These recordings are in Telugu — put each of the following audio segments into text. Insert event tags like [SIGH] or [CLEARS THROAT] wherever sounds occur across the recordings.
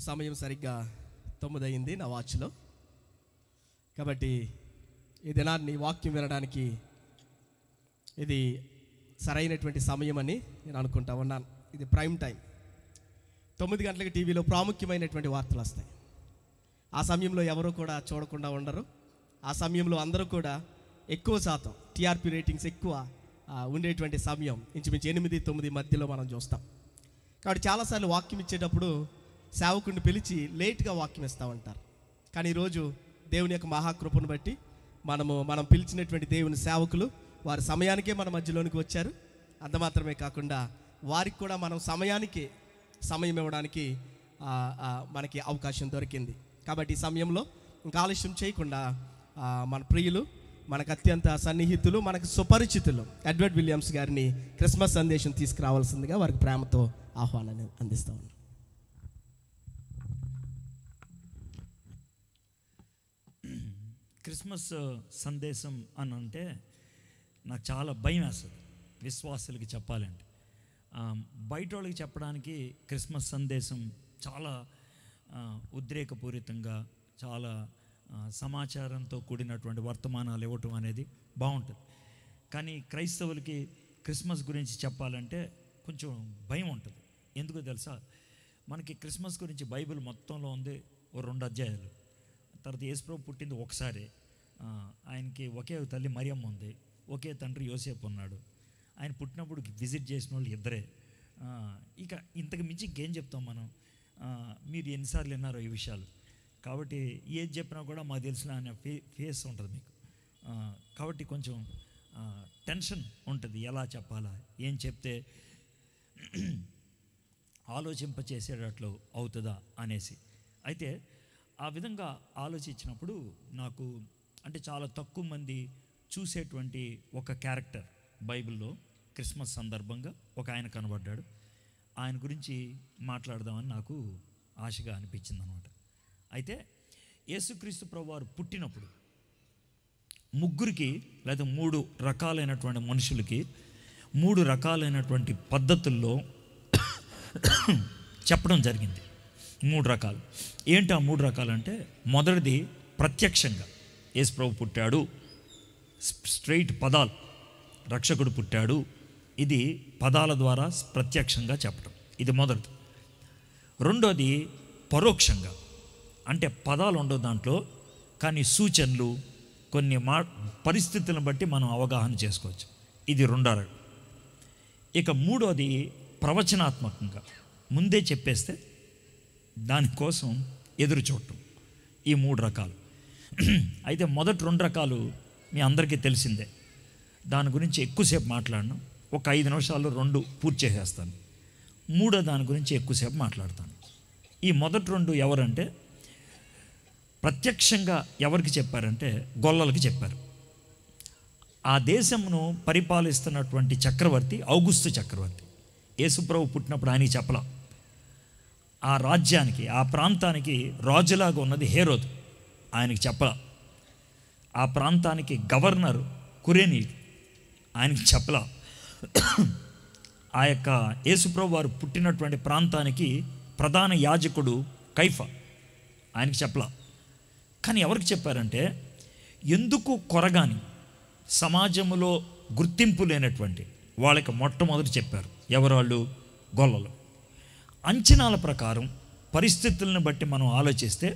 ఇప్పుడు సమయం సరిగ్గా తొమ్మిదయింది నా వాచ్లో కాబట్టి ఈ దినాన్ని వాక్యం వినడానికి ఇది సరైనటువంటి సమయం అని నేను అనుకుంటా ఉన్నాను ఇది ప్రైమ్ టైం తొమ్మిది గంటలకి టీవీలో ప్రాముఖ్యమైనటువంటి వార్తలు వస్తాయి ఆ సమయంలో ఎవరు కూడా చూడకుండా ఉండరు ఆ సమయంలో అందరూ కూడా ఎక్కువ శాతం టీఆర్పీ రేటింగ్స్ ఎక్కువ ఉండేటువంటి సమయం ఇంచుమించు ఎనిమిది తొమ్మిది మధ్యలో మనం చూస్తాం కాబట్టి చాలాసార్లు వాక్యం ఇచ్చేటప్పుడు సేవకుడిని పిలిచి లేట్గా వాక్యం ఇస్తూ ఉంటారు కానీ ఈరోజు దేవుని యొక్క మహాకృపను బట్టి మనము మనం పిలిచినటువంటి దేవుని సేవకులు వారి సమయానికే మన మధ్యలోనికి వచ్చారు అంతమాత్రమే కాకుండా వారికి కూడా మనం సమయానికి సమయం ఇవ్వడానికి మనకి అవకాశం దొరికింది కాబట్టి ఈ సమయంలో ఇంకా ఆలస్యం చేయకుండా మన ప్రియులు మనకు అత్యంత సన్నిహితులు మనకు సుపరిచితులు ఎడ్వర్డ్ విలియమ్స్ గారిని క్రిస్మస్ సందేశం తీసుకురావాల్సిందిగా వారికి ప్రేమతో ఆహ్వానాన్ని అందిస్తూ ఉన్నాను క్రిస్మస్ సందేశం అని అంటే నాకు చాలా భయం వేస్తుంది విశ్వాసులకి చెప్పాలంటే బయట వాళ్ళకి చెప్పడానికి క్రిస్మస్ సందేశం చాలా ఉద్రేకపూరితంగా చాలా సమాచారంతో కూడినటువంటి వర్తమానాలు ఇవ్వటం అనేది బాగుంటుంది కానీ క్రైస్తవులకి క్రిస్మస్ గురించి చెప్పాలంటే కొంచెం భయం ఉంటుంది ఎందుకు తెలుసా మనకి క్రిస్మస్ గురించి బైబిల్ మొత్తంలో ఉంది ఓ రెండు అధ్యాయాలు తర్వాత యేసుప్రభు పుట్టింది ఒకసారి ఆయనకి ఒకే తల్లి మరియమ్మ ఉంది ఒకే తండ్రి యోసేపు ఉన్నాడు ఆయన పుట్టినప్పుడు విజిట్ చేసిన వాళ్ళు ఇద్దరే ఇక ఇంతకు మించి ఇంకేం చెప్తాం మనం మీరు ఎన్నిసార్లు విన్నారో ఈ విషయాలు కాబట్టి ఏది చెప్పినా కూడా మాకు తెలిసిన ఆయన ఫే ఫేస్ ఉంటుంది మీకు కాబట్టి కొంచెం టెన్షన్ ఉంటుంది ఎలా చెప్పాలా ఏం చెప్తే [CLEARS THROAT] ఆలోచింపచేసేటట్లు అవుతుందా అనేసి అయితే ఆ విధంగా ఆలోచించినప్పుడు నాకు అంటే చాలా తక్కువ మంది చూసేటువంటి ఒక క్యారెక్టర్ బైబిల్లో క్రిస్మస్ సందర్భంగా ఒక ఆయన కనబడ్డాడు ఆయన గురించి మాట్లాడదామని నాకు ఆశగా అనిపించింది అనమాట అయితే యేసుక్రీస్తు ప్రభువారు పుట్టినప్పుడు ముగ్గురికి లేదా మూడు రకాలైనటువంటి మనుషులకి మూడు రకాలైనటువంటి పద్ధతుల్లో చెప్పడం జరిగింది మూడు రకాలు ఏంటి ఆ మూడు రకాలంటే మొదటిది ప్రత్యక్షంగా యేసుప్రభు పుట్టాడు స్ట్రైట్ పదాలు రక్షకుడు పుట్టాడు ఇది పదాల ద్వారా ప్రత్యక్షంగా చెప్పడం ఇది మొదటిది రెండోది పరోక్షంగా అంటే పదాలు ఉండవు దాంట్లో కానీ సూచనలు కొన్ని మా పరిస్థితులను బట్టి మనం అవగాహన చేసుకోవచ్చు ఇది రెండో రకం ఇక మూడోది ప్రవచనాత్మకంగా ముందే చెప్పేస్తే దానికోసం ఎదురు చూడటం ఈ మూడు రకాలు [CLEARS THROAT] అయితే మొదటి రెండు రకాలు మీ అందరికీ తెలిసిందే దాని గురించి ఎక్కువసేపు మాట్లాడను ఒక ఐదు నిమిషాల్లో రెండు పూర్తి చేసేస్తాను మూడో దాని గురించి ఎక్కువసేపు మాట్లాడతాను ఈ మొదటి రెండు ఎవరంటే ప్రత్యక్షంగా ఎవరికి చెప్పారంటే గొల్లలకి చెప్పారు ఆ దేశమును పరిపాలిస్తున్నటువంటి చక్రవర్తి ఔగుస్తు చక్రవర్తి యేసుప్రభు పుట్టినప్పుడు ఆయన చెప్పలా ఆ రాజ్యానికి ఆ ప్రాంతానికి రాజులాగా ఉన్నది హేరోదు ఆయనకు చెప్పల ఆ ప్రాంతానికి గవర్నర్ కురేని ఆయనకు చెప్పల ఆ యొక్క యేసుప్రభు వారు పుట్టినటువంటి ప్రాంతానికి ప్రధాన యాజకుడు కైఫ ఆయనకి చెప్పలా కానీ ఎవరికి చెప్పారంటే ఎందుకు కొరగాని సమాజంలో గుర్తింపు లేనటువంటి వాళ్ళకి మొట్టమొదటి చెప్పారు ఎవరాళ్ళు గొల్లలు అంచనాల ప్రకారం పరిస్థితులను బట్టి మనం ఆలోచిస్తే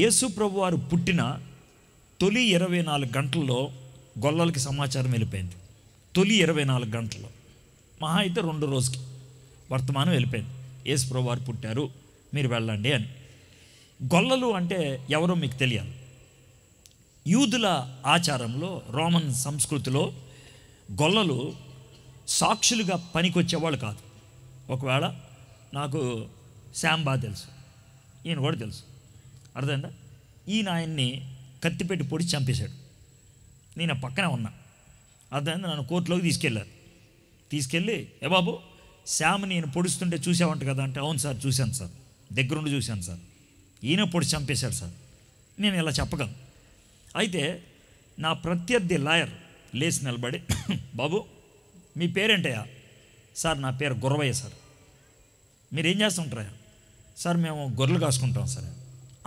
యేసు ప్రభు వారు పుట్టిన తొలి ఇరవై నాలుగు గంటల్లో గొల్లలకి సమాచారం వెళ్ళిపోయింది తొలి ఇరవై నాలుగు గంటల్లో మహా అయితే రెండు రోజుకి వర్తమానం వెళ్ళిపోయింది యేసు ప్రభు వారు పుట్టారు మీరు వెళ్ళండి అని గొల్లలు అంటే ఎవరో మీకు తెలియాలి యూదుల ఆచారంలో రోమన్ సంస్కృతిలో గొల్లలు సాక్షులుగా పనికొచ్చేవాళ్ళు కాదు ఒకవేళ నాకు శాంబా తెలుసు ఈయన కూడా తెలుసు అర్థమైందా ఈయన ఆయన్ని కత్తిపెట్టి పొడి చంపేశాడు నేను పక్కన ఉన్నా అర్థమైంది నన్ను కోర్టులోకి తీసుకెళ్ళారు తీసుకెళ్ళి ఏ బాబు శ్యామ్ నేను పొడుస్తుంటే చూసావంట కదా అంటే అవును సార్ చూశాను సార్ దగ్గరుండి చూశాను సార్ ఈయన పొడి చంపేశాడు సార్ నేను ఇలా చెప్పగలను అయితే నా ప్రత్యర్థి లాయర్ లేచి నిలబడి బాబు మీ పేరేంటయ్యా సార్ నా పేరు గురవయ్య సార్ మీరేం చేస్తుంటారా సార్ మేము గొర్రెలు కాసుకుంటాం సార్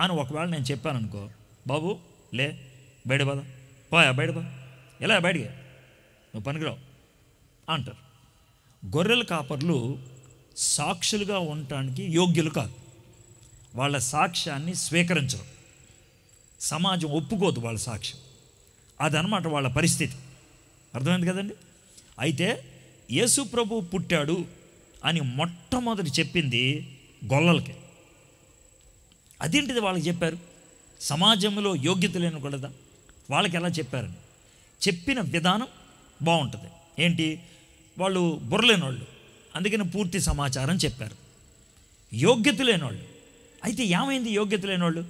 అని ఒకవేళ నేను చెప్పాను అనుకో బాబు లే బయట పద పోయా బయట పద ఎలా బయటికి నువ్వు పనికిరావు అంటారు గొర్రెల కాపర్లు సాక్షులుగా ఉండటానికి యోగ్యులు కాదు వాళ్ళ సాక్ష్యాన్ని స్వీకరించరు సమాజం ఒప్పుకోదు వాళ్ళ సాక్ష్యం అదనమాట వాళ్ళ పరిస్థితి అర్థమైంది కదండి అయితే యేసు ప్రభు పుట్టాడు అని మొట్టమొదటి చెప్పింది గొల్లలకి అదేంటిది వాళ్ళకి చెప్పారు సమాజంలో యోగ్యత లేని కూడదా వాళ్ళకి ఎలా చెప్పారని చెప్పిన విధానం బాగుంటుంది ఏంటి వాళ్ళు బుర్రలేని వాళ్ళు అందుకని పూర్తి సమాచారం చెప్పారు యోగ్యత లేని వాళ్ళు అయితే ఏమైంది యోగ్యత లేని వాళ్ళు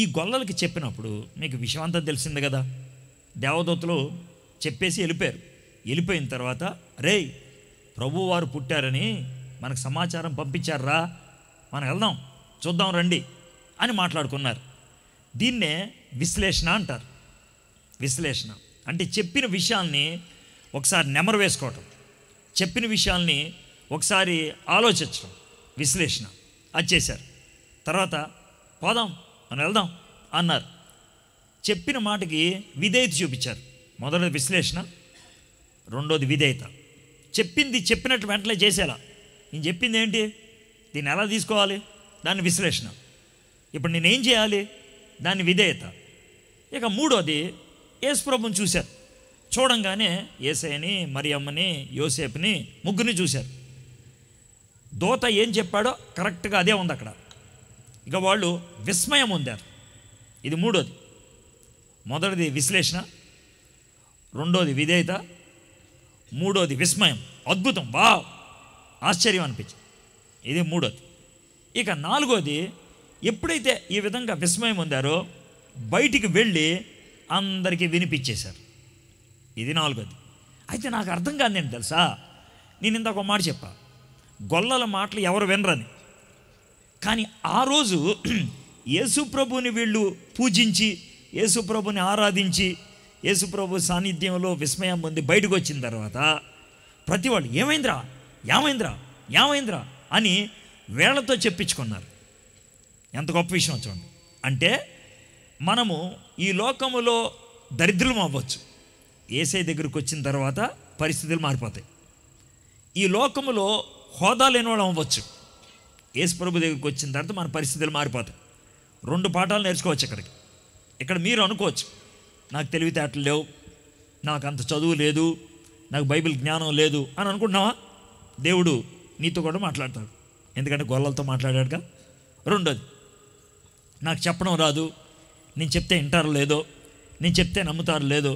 ఈ గొల్లలకి చెప్పినప్పుడు మీకు విషయం అంతా తెలిసింది కదా దేవదూతలు చెప్పేసి వెళ్ళిపోయారు వెళ్ళిపోయిన తర్వాత రే ప్రభువారు పుట్టారని మనకు సమాచారం పంపించారా మనం వెళ్దాం చూద్దాం రండి అని మాట్లాడుకున్నారు దీన్నే విశ్లేషణ అంటారు విశ్లేషణ అంటే చెప్పిన విషయాల్ని ఒకసారి నెమరు వేసుకోవటం చెప్పిన విషయాల్ని ఒకసారి ఆలోచించడం విశ్లేషణ అది చేశారు తర్వాత పోదాం మనం వెళ్దాం అన్నారు చెప్పిన మాటకి విధేయత చూపించారు మొదటిది విశ్లేషణ రెండోది విధేయత చెప్పింది చెప్పినట్టు వెంటనే చేసేలా నేను చెప్పింది ఏంటి దీన్ని ఎలా తీసుకోవాలి దాన్ని విశ్లేషణ ఇప్పుడు నేనేం చేయాలి దాని విధేయత ఇక మూడోది యేసుప్రభుని చూశారు చూడంగానే ఏసైని మరియమ్మని యోసేపుని ముగ్గురిని చూశారు దోత ఏం చెప్పాడో కరెక్ట్గా అదే ఉంది అక్కడ ఇక వాళ్ళు విస్మయం పొందారు ఇది మూడోది మొదటిది విశ్లేషణ రెండోది విధేయత మూడోది విస్మయం అద్భుతం వా ఆశ్చర్యం అనిపించింది ఇది మూడోది ఇక నాలుగోది ఎప్పుడైతే ఈ విధంగా విస్మయం పొందారో బయటికి వెళ్ళి అందరికీ వినిపించేశారు ఇది నాలుగోది అయితే నాకు అర్థం కాదేంటి తెలుసా నేను ఇంత ఒక మాట చెప్పా గొల్లల మాటలు ఎవరు వినరని కానీ ఆ రోజు [CLEARS THROAT] యేసుప్రభుని వీళ్ళు పూజించి యేసుప్రభుని ఆరాధించి యేసుప్రభు సాన్నిధ్యంలో విస్మయం పొంది బయటకు వచ్చిన తర్వాత ప్రతి వాళ్ళు ఏమైంద్రా యామైందిరా యామైందిరా అని వేళ్లతో చెప్పించుకున్నారు ఎంత గొప్ప విషయం చూడండి అంటే మనము ఈ లోకములో దరిద్రులం అవ్వచ్చు ఏసై దగ్గరికి వచ్చిన తర్వాత పరిస్థితులు మారిపోతాయి ఈ లోకములో హోదా లేనివాడు అవ్వచ్చు ఏసు ప్రభు దగ్గరికి వచ్చిన తర్వాత మన పరిస్థితులు మారిపోతాయి రెండు పాఠాలు నేర్చుకోవచ్చు ఇక్కడికి ఇక్కడ మీరు అనుకోవచ్చు నాకు తెలివితేటలు లేవు నాకు అంత చదువు లేదు నాకు బైబిల్ జ్ఞానం లేదు అని అనుకుంటున్నావా దేవుడు నీతో కూడా మాట్లాడతాడు ఎందుకంటే గొల్లలతో మాట్లాడాడుగా రెండోది నాకు చెప్పడం రాదు నేను చెప్తే వింటారు లేదో నేను చెప్తే నమ్ముతారు లేదో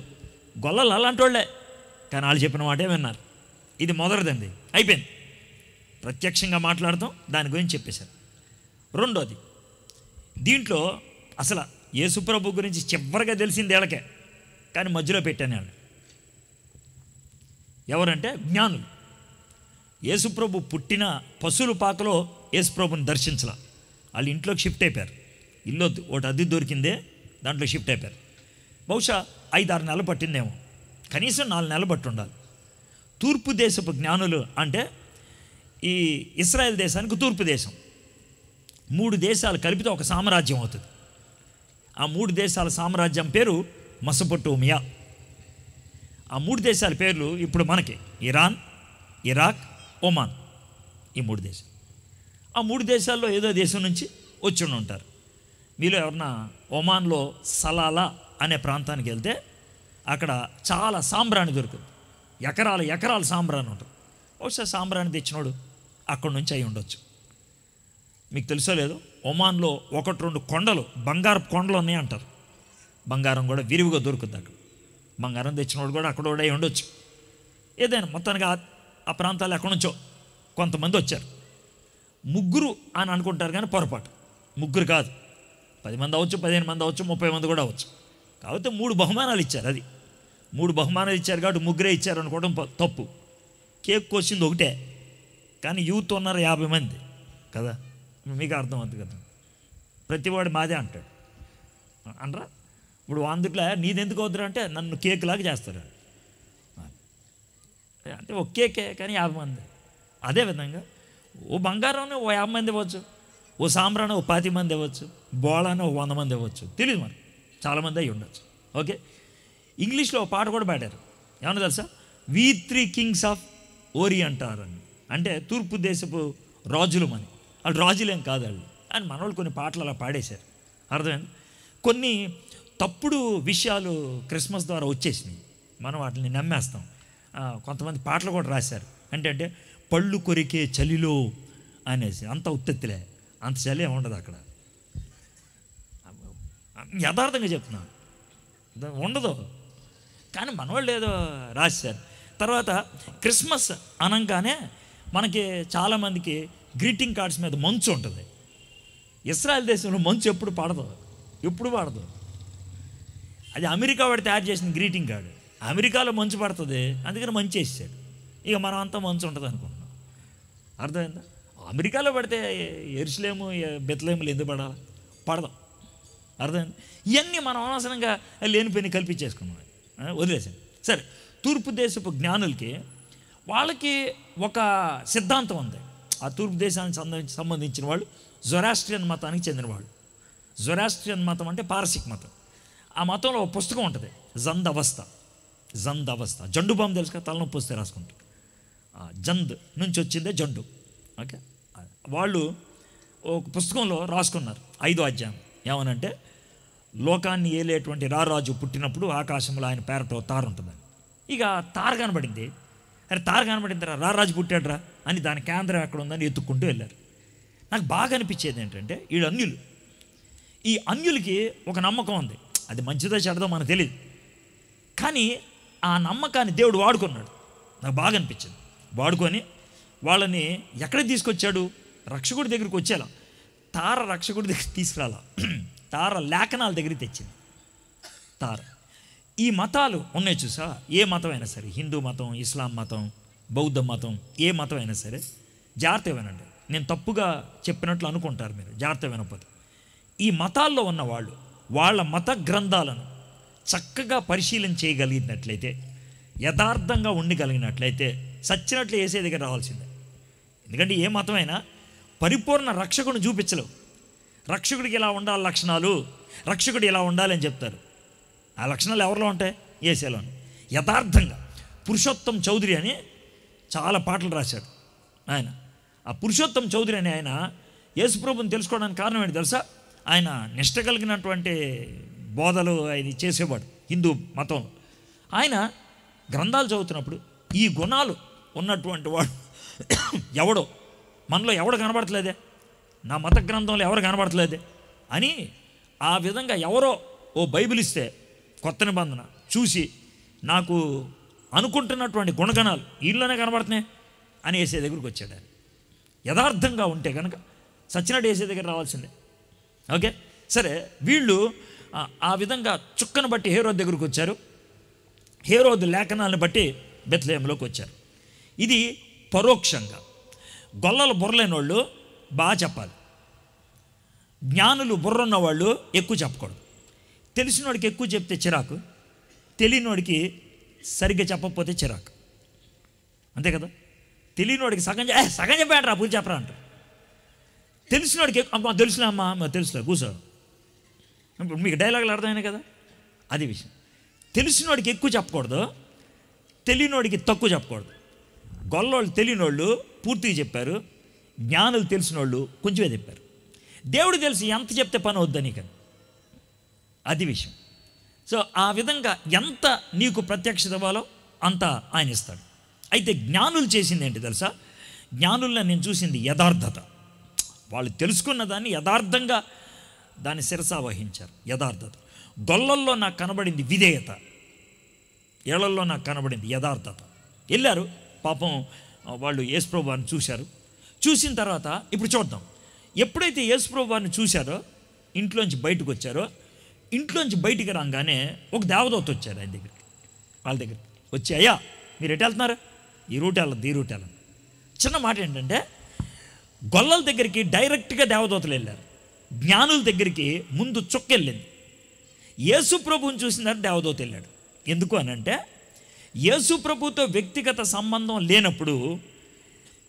గొల్లలు అలాంటి వాళ్ళే కానీ వాళ్ళు చెప్పిన మాటే విన్నారు ఇది మొదటిదండి అయిపోయింది ప్రత్యక్షంగా మాట్లాడతాం దాని గురించి చెప్పేశారు రెండోది దీంట్లో అసలు యేసుప్రభు గురించి చివరిగా తెలిసింది ఏళ్ళకే కానీ మధ్యలో పెట్టాను వాళ్ళు ఎవరంటే జ్ఞానులు యేసుప్రభు పుట్టిన పశువుల పాకలో యేసుప్రభుని దర్శించాల వాళ్ళు ఇంట్లోకి షిఫ్ట్ అయిపోయారు ఇల్లు వద్దు ఒకటి అది దొరికిందే దాంట్లో షిఫ్ట్ అయిపోయారు బహుశా ఐదు ఆరు నెలలు పట్టిందేమో కనీసం నాలుగు నెలలు పట్టి ఉండాలి తూర్పు దేశపు జ్ఞానులు అంటే ఈ ఇస్రాయెల్ దేశానికి తూర్పు దేశం మూడు దేశాలు కలిపితే ఒక సామ్రాజ్యం అవుతుంది ఆ మూడు దేశాల సామ్రాజ్యం పేరు మసపొటోమియా ఆ మూడు దేశాల పేర్లు ఇప్పుడు మనకి ఇరాన్ ఇరాక్ ఒమాన్ ఈ మూడు దేశాలు ఆ మూడు దేశాల్లో ఏదో దేశం నుంచి వచ్చి ఉంటారు మీలో ఎవరన్నా ఒమాన్లో సలాలా అనే ప్రాంతానికి వెళ్తే అక్కడ చాలా సాంబ్రాణి దొరుకుతుంది ఎకరాల ఎకరాలు సాంబ్రాణి ఉంటుంది ఒకసారి సాంబ్రాణి తెచ్చినోడు అక్కడి నుంచి అయి ఉండొచ్చు మీకు తెలుసో లేదు ఒమాన్లో ఒకటి రెండు కొండలు బంగారు కొండలు ఉన్నాయి అంటారు బంగారం కూడా విరివిగా దొరుకుతుంది అక్కడ బంగారం తెచ్చినోడు కూడా అక్కడ కూడా ఉండొచ్చు ఏదైనా మొత్తానికి ఆ ప్రాంతాలు ఎక్కడి నుంచో కొంతమంది వచ్చారు ముగ్గురు అని అనుకుంటారు కానీ పొరపాటు ముగ్గురు కాదు పది మంది అవచ్చు పదిహేను మంది అవచ్చు ముప్పై మంది కూడా అవచ్చు కాబట్టి మూడు బహుమానాలు ఇచ్చారు అది మూడు బహుమానాలు ఇచ్చారు కాబట్టి ముగ్గురే ఇచ్చారు అనుకోవడం తప్పు కేక్ కోసింది ఒకటే కానీ యూత్ ఉన్నారు యాభై మంది కదా మీకు అర్థం అవుతుంది కదా ప్రతివాడు మాదే అంటాడు అనరా ఇప్పుడు అందుట్లో నీదెందుకు అవుతున్నా అంటే నన్ను కేక్ లాగా చేస్తాడు అంటే ఒక కేకే కానీ యాభై మంది అదే విధంగా ఓ బంగారం ఓ యాభై మంది ఇవ్వచ్చు ఓ సాంబ్రాన ఓ పాతి మంది ఇవ్వచ్చు బోళాన ఓ వంద మంది ఇవ్వచ్చు తెలియదు మరి చాలామంది అయి ఉండొచ్చు ఓకే ఇంగ్లీష్లో ఓ పాట కూడా పాడారు ఏమన్నా తెలుసా వి త్రీ కింగ్స్ ఆఫ్ ఓరి అంటారని అంటే తూర్పు దేశపు రాజులు మని వాళ్ళు రాజులేం కాదు వాళ్ళు అని వాళ్ళు కొన్ని పాటలు అలా పాడేశారు అర్థమైంది కొన్ని తప్పుడు విషయాలు క్రిస్మస్ ద్వారా వచ్చేసినాయి మనం వాటిని నమ్మేస్తాం కొంతమంది పాటలు కూడా రాశారు అంటే అంటే పళ్ళు కొరికే చలిలో అనేసి అంత ఉత్పత్తిలే అంత చలి ఉండదు అక్కడ యథార్థంగా చెప్తున్నాను ఉండదు కానీ మనవాళ్ళు ఏదో రాశారు తర్వాత క్రిస్మస్ అనగానే మనకి చాలామందికి గ్రీటింగ్ కార్డ్స్ మీద మంచు ఉంటుంది ఇస్రాయల్ దేశంలో మంచు ఎప్పుడు పడదు ఎప్పుడు పడదు అది అమెరికా వాడు తయారు చేసిన గ్రీటింగ్ కార్డు అమెరికాలో మంచు పడుతుంది అందుకని మంచి వేసాడు ఇక మనం అంతా మంచు ఉంటుంది అనుకుంటున్నాం అర్థమైందా అమెరికాలో పడితే ఎరుసలేము బెత్తలేములు ఎందుకు పడాలి పడదాం అర్థమైంది ఇవన్నీ మనం అనవసరంగా లేనిపోయిన కల్పించేసుకున్నాం వదిలేసాం సరే తూర్పు దేశపు జ్ఞానులకి వాళ్ళకి ఒక సిద్ధాంతం ఉంది ఆ తూర్పు దేశానికి సంబంధించిన వాళ్ళు జొరాస్ట్రియన్ మతానికి చెందినవాళ్ళు జొరాస్ట్రియన్ మతం అంటే పారసిక్ మతం ఆ మతంలో ఒక పుస్తకం ఉంటుంది జంద్ అవస్థ జంద్ అవస్థ జండు బాంబు తెలుసుక తలనొప్పి వస్తే రాసుకుంటుంది జంద్ నుంచి వచ్చిందే జండు ఓకే వాళ్ళు ఒక పుస్తకంలో రాసుకున్నారు ఐదో అధ్యాయం ఏమనంటే లోకాన్ని ఏలేటువంటి రారాజు పుట్టినప్పుడు ఆకాశంలో ఆయన పేరటో తారు ఉంటుందని ఇక తార కనబడింది అరే తార కనబడింది రా రారాజు పుట్టాడరా అని దాని కేంద్రం ఎక్కడ ఉందని ఎత్తుక్కుంటూ వెళ్ళారు నాకు బాగా అనిపించేది ఏంటంటే వీడు అన్యులు ఈ అన్యులకి ఒక నమ్మకం ఉంది అది మంచిదో చెడదో మనకు తెలియదు కానీ ఆ నమ్మకాన్ని దేవుడు వాడుకున్నాడు నాకు బాగా అనిపించింది వాడుకొని వాళ్ళని ఎక్కడికి తీసుకొచ్చాడు రక్షకుడి దగ్గరికి వచ్చేలా తార రక్షకుడి దగ్గర తీసుకురాలా తార లేఖనాల దగ్గరికి తెచ్చింది తార ఈ మతాలు ఉన్నాయి చూసా ఏ మతం అయినా సరే హిందూ మతం ఇస్లాం మతం బౌద్ధ మతం ఏ మతం అయినా సరే జాగ్రత్త వినండి నేను తప్పుగా చెప్పినట్లు అనుకుంటారు మీరు జాగ్రత్త వినకపోతే ఈ మతాల్లో ఉన్న వాళ్ళు వాళ్ళ మత గ్రంథాలను చక్కగా పరిశీలన చేయగలిగినట్లయితే యథార్థంగా ఉండగలిగినట్లయితే సచ్చినట్లు వేసే దగ్గర రావాల్సిందే ఎందుకంటే ఏ మతమైనా పరిపూర్ణ రక్షకుని చూపించలేవు రక్షకుడికి ఇలా ఉండాలి లక్షణాలు రక్షకుడు ఇలా ఉండాలని చెప్తారు ఆ లక్షణాలు ఎవరిలో ఉంటాయి ఏసేలోని యథార్థంగా పురుషోత్తం చౌదరి అని చాలా పాటలు రాశాడు ఆయన ఆ పురుషోత్తం చౌదరి అని ఆయన యేసుప్రభుని తెలుసుకోవడానికి కారణం ఏంటి తెలుసా ఆయన నిష్ట కలిగినటువంటి బోధలు ఆయన చేసేవాడు హిందూ మతం ఆయన గ్రంథాలు చదువుతున్నప్పుడు ఈ గుణాలు ఉన్నటువంటి వాడు ఎవడో మనలో ఎవడు కనబడట్లేదే నా మత గ్రంథంలో ఎవరు కనబడట్లేదే అని ఆ విధంగా ఎవరో ఓ బైబిల్ ఇస్తే కొత్త నిబంధన చూసి నాకు అనుకుంటున్నటువంటి గుణగణాలు వీళ్ళనే కనబడుతున్నాయి అని వేసే దగ్గరికి వచ్చాడు ఆయన యథార్థంగా ఉంటే కనుక సత్యనాడు వేసే దగ్గర రావాల్సిందే ఓకే సరే వీళ్ళు ఆ విధంగా చుక్కను బట్టి హేరోద్ దగ్గరికి వచ్చారు హేరోద్ లేఖనాలను బట్టి బెత్లేయంలోకి వచ్చారు ఇది పరోక్షంగా గొల్లలు బుర్రలేని వాళ్ళు బాగా చెప్పాలి జ్ఞానులు బుర్రున్న వాళ్ళు ఎక్కువ చెప్పకూడదు తెలిసినోడికి ఎక్కువ చెప్తే చిరాకు తెలియనోడికి సరిగ్గా చెప్పకపోతే చిరాకు అంతే కదా తెలియనోడికి సగం సగం రా పూజ చెప్పరా అంటారు తెలిసినోడికి అమ్మా తెలుసులే అమ్మా తెలుసులే ఇప్పుడు మీకు డైలాగులు అర్థమైనా కదా అది విషయం తెలిసినోడికి ఎక్కువ చెప్పకూడదు తెలియనోడికి తక్కువ చెప్పకూడదు గొల్లోళ్ళు తెలియనోళ్ళు పూర్తిగా చెప్పారు జ్ఞానులు తెలిసిన వాళ్ళు కొంచెమే చెప్పారు దేవుడు తెలిసి ఎంత చెప్తే పని వద్దని కదా అది విషయం సో ఆ విధంగా ఎంత నీకు ప్రత్యక్షత ఇవ్వాలో అంత ఆయన ఇస్తాడు అయితే జ్ఞానులు చేసింది ఏంటి తెలుసా జ్ఞానుల్లో నేను చూసింది యథార్థత వాళ్ళు తెలుసుకున్న దాన్ని యథార్థంగా దాన్ని శిరసావహించారు యథార్థత గొల్లల్లో నాకు కనబడింది విధేయత ఏళ్లలో నాకు కనబడింది యథార్థత వెళ్ళారు పాపం వాళ్ళు యేసుప్రభు వారిని చూశారు చూసిన తర్వాత ఇప్పుడు చూద్దాం ఎప్పుడైతే యేసుప్రభు వారిని చూశారో ఇంట్లోంచి బయటకు వచ్చారో ఇంట్లోంచి బయటికి రాగానే ఒక దేవదూత వచ్చారు ఆయన దగ్గరికి వాళ్ళ దగ్గరికి వచ్చి అయ్యా మీరు ఎటు వెళ్తున్నారు ఈ రూట్ వెళ్ళదు ఈ రూట్ వెళ్ళదు చిన్న మాట ఏంటంటే గొల్లల దగ్గరికి డైరెక్ట్గా దేవదూతలు వెళ్ళారు జ్ఞానుల దగ్గరికి ముందు వెళ్ళింది యేసు ప్రభువుని చూసిన దేవదూత వెళ్ళాడు ఎందుకు అనంటే యేసు ప్రభుతో వ్యక్తిగత సంబంధం లేనప్పుడు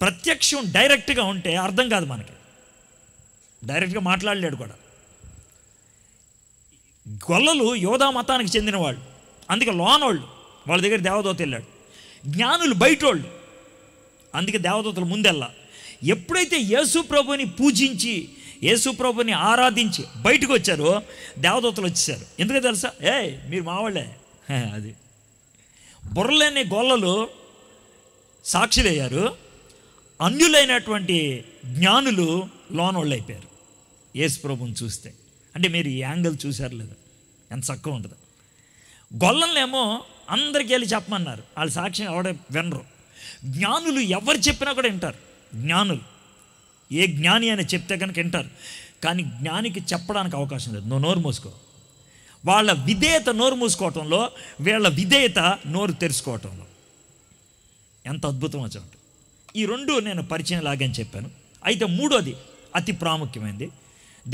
ప్రత్యక్షం డైరెక్ట్గా ఉంటే అర్థం కాదు మనకి డైరెక్ట్గా మాట్లాడలేడు కూడా గొల్లలు యోధా మతానికి చెందిన వాళ్ళు అందుకే లోనోళ్ళు వాళ్ళ దగ్గర దేవదూత వెళ్ళాడు జ్ఞానులు బయటోళ్ళు అందుకే దేవదూతలు ముందెళ్ళ ఎప్పుడైతే యేసు ప్రభుని పూజించి యేసు ప్రభుని ఆరాధించి బయటకు వచ్చారో దేవదూతలు వచ్చేసారు ఎందుకు తెలుసా ఏ మీరు మావాళ్ళే [LAUGHS] అది బుర్రలేని గొల్లలు సాక్షులయ్యారు అన్యులైనటువంటి జ్ఞానులు లోనోళ్ళు అయిపోయారు యేసు ప్రభుని చూస్తే అంటే మీరు ఈ యాంగిల్ చూశారు లేదు ఎంత చక్కగా ఉంటుంది గొల్లంలేమో అందరికీ వెళ్ళి చెప్పమన్నారు వాళ్ళ సాక్ష్యం ఎవడే వినరు జ్ఞానులు ఎవరు చెప్పినా కూడా వింటారు జ్ఞానులు ఏ జ్ఞాని అని చెప్తే కనుక వింటారు కానీ జ్ఞానికి చెప్పడానికి అవకాశం లేదు నువ్వు నోరు మోసుకో వాళ్ళ విధేయత నోరు మూసుకోవటంలో వీళ్ళ విధేయత నోరు తెరుచుకోవటంలో ఎంత అద్భుతమో చూడండి ఈ రెండు నేను పరిచయం లాగని చెప్పాను అయితే మూడోది అతి ప్రాముఖ్యమైనది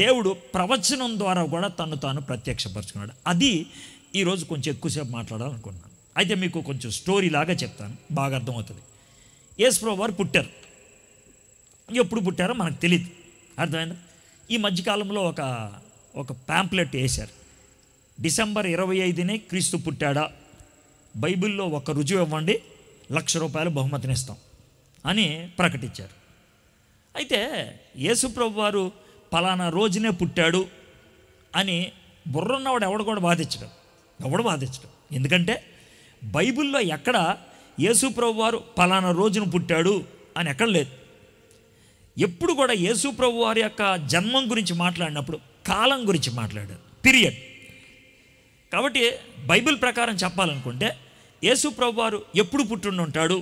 దేవుడు ప్రవచనం ద్వారా కూడా తను తాను ప్రత్యక్షపరుచుకున్నాడు అది ఈరోజు కొంచెం ఎక్కువసేపు మాట్లాడాలనుకున్నాను అయితే మీకు కొంచెం స్టోరీ లాగా చెప్తాను బాగా అర్థమవుతుంది యేసుప్రభు వారు పుట్టారు ఎప్పుడు పుట్టారో మనకు తెలియదు అర్థమైందా ఈ మధ్యకాలంలో ఒక ఒక ప్యాంప్లెట్ వేశారు డిసెంబర్ ఇరవై ఐదునే క్రీస్తు పుట్టాడా బైబిల్లో ఒక రుజువు ఇవ్వండి లక్ష రూపాయలు బహుమతినిస్తాం అని ప్రకటించారు అయితే యేసుప్రభు వారు పలానా రోజునే పుట్టాడు అని బుర్రన్నవాడు ఎవడు కూడా బాధించడు ఎవడు బాధించడు ఎందుకంటే బైబిల్లో ఎక్కడ యేసుప్రభు వారు పలానా రోజున పుట్టాడు అని ఎక్కడ లేదు ఎప్పుడు కూడా యేసుప్రభు వారి యొక్క జన్మం గురించి మాట్లాడినప్పుడు కాలం గురించి మాట్లాడారు పీరియడ్ కాబట్టి బైబిల్ ప్రకారం చెప్పాలనుకుంటే యేసు ప్రభు వారు ఎప్పుడు పుట్టుండి ఉంటాడు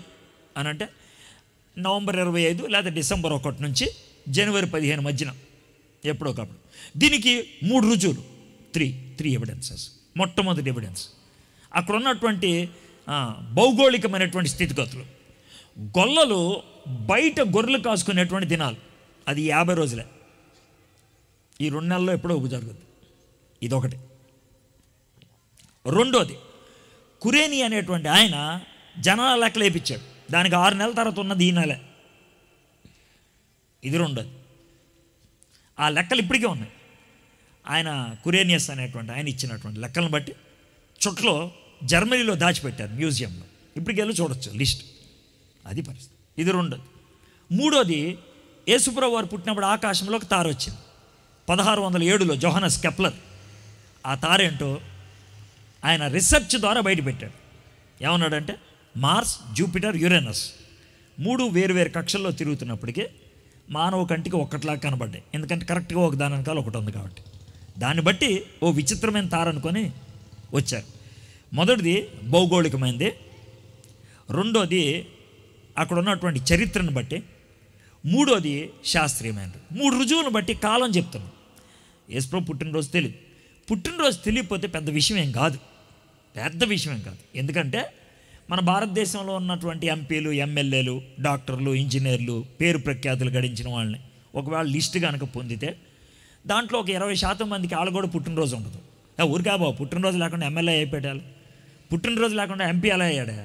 అని అంటే నవంబర్ ఇరవై ఐదు లేదా డిసెంబర్ ఒకటి నుంచి జనవరి పదిహేను మధ్యన ఎప్పుడో ఒకప్పుడు దీనికి మూడు రుజువులు త్రీ త్రీ ఎవిడెన్సెస్ మొట్టమొదటి ఎవిడెన్స్ అక్కడ ఉన్నటువంటి భౌగోళికమైనటువంటి స్థితిగతులు గొల్లలు బయట గొర్రెలు కాసుకునేటువంటి దినాలు అది యాభై రోజులే ఈ రెండు నెలల్లో ఎప్పుడో జరుగుద్ది ఇదొకటి రెండోది కురేని అనేటువంటి ఆయన జనాల లెక్కలు వేయించాడు దానికి ఆరు నెలల తర్వాత ఉన్నది ఈ నెల ఇది రెండోది ఆ లెక్కలు ఇప్పటికే ఉన్నాయి ఆయన కురేనియస్ అనేటువంటి ఆయన ఇచ్చినటువంటి లెక్కలను బట్టి చుట్టలో జర్మనీలో దాచిపెట్టారు మ్యూజియంలో వెళ్ళి చూడొచ్చు లిస్ట్ అది పరిస్థితి ఇది రెండోది మూడోది యేసుప్రభు వారు పుట్టినప్పుడు ఆకాశంలో ఒక తార వచ్చింది పదహారు వందల ఏడులో జోహనస్ కెప్లర్ ఆ తారేంటో ఆయన రీసెర్చ్ ద్వారా బయటపెట్టాడు ఏమన్నాడంటే మార్స్ జూపిటర్ యురేనస్ మూడు వేరువేరు కక్షల్లో తిరుగుతున్నప్పటికీ మానవ కంటికి ఒక్కట్లాగా కనబడ్డాయి ఎందుకంటే కరెక్ట్గా ఒక దాని వెనకాల ఒకటి ఉంది కాబట్టి దాన్ని బట్టి ఓ విచిత్రమైన తారనుకొని వచ్చారు మొదటిది భౌగోళికమైంది రెండోది అక్కడ ఉన్నటువంటి చరిత్రను బట్టి మూడోది శాస్త్రీయమైనది మూడు రుజువులను బట్టి కాలం చెప్తున్నాం యేసుప్రభు పుట్టినరోజు తెలియదు పుట్టినరోజు తెలియకపోతే పెద్ద విషయం ఏం కాదు పెద్ద విషయం కాదు ఎందుకంటే మన భారతదేశంలో ఉన్నటువంటి ఎంపీలు ఎమ్మెల్యేలు డాక్టర్లు ఇంజనీర్లు పేరు ప్రఖ్యాతులు గడించిన వాళ్ళని ఒకవేళ లిస్ట్ కనుక పొందితే దాంట్లో ఒక ఇరవై శాతం మందికి వాళ్ళు కూడా పుట్టినరోజు ఉండదు ఊరికా బాబు పుట్టినరోజు లేకుండా ఎమ్మెల్యే అయిపోయాడు పుట్టినరోజు లేకుండా ఎంపీ ఎలా అయ్యాడు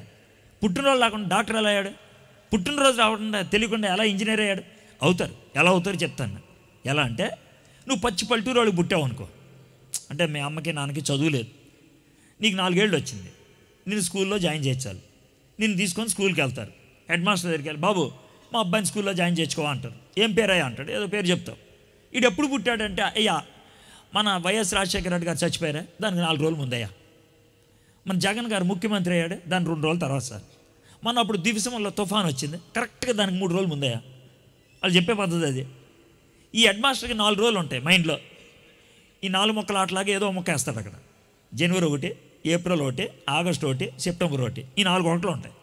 పుట్టినరోజు లేకుండా డాక్టర్ ఎలా అయ్యాడు పుట్టినరోజు రావకుండా తెలియకుండా ఎలా ఇంజనీర్ అయ్యాడు అవుతారు ఎలా అవుతారు చెప్తాను ఎలా అంటే నువ్వు పచ్చి పల్లెటూరు వాళ్ళు పుట్టావు అనుకో అంటే మీ అమ్మకి నాన్నకి చదువు లేదు నీకు నాలుగేళ్ళు వచ్చింది నేను స్కూల్లో జాయిన్ చేయించాలి నేను తీసుకొని స్కూల్కి వెళ్తారు హెడ్ మాస్టర్ దగ్గరికి వెళ్ళి బాబు మా అబ్బాయిని స్కూల్లో జాయిన్ చేసుకో అంటారు ఏం పేరు అయ్యా అంటాడు ఏదో పేరు చెప్తావు ఇటు ఎప్పుడు పుట్టాడంటే అయ్యా మన వైఎస్ రాజశేఖర రెడ్డి గారు చచ్చిపోయారా దానికి నాలుగు రోజులు ముందయ్యా మన జగన్ గారు ముఖ్యమంత్రి అయ్యాడు దాని రెండు రోజుల తర్వాత సార్ మన అప్పుడు దివసంలో తుఫాన్ వచ్చింది కరెక్ట్గా దానికి మూడు రోజులు ముందయ్యా వాళ్ళు చెప్పే పద్ధతి అది ఈ హెడ్ మాస్టర్కి నాలుగు రోజులు ఉంటాయి మైండ్లో ఈ నాలుగు మొక్కల ఆటలాగే ఏదో మొక్క వేస్తాడు అక్కడ జనవరి ఒకటి ఏప్రిల్ ఒకటి ఆగస్ట్ ఒకటి సెప్టెంబర్ ఒకటి ఈ నాలుగు గంటలు ఉంటాయి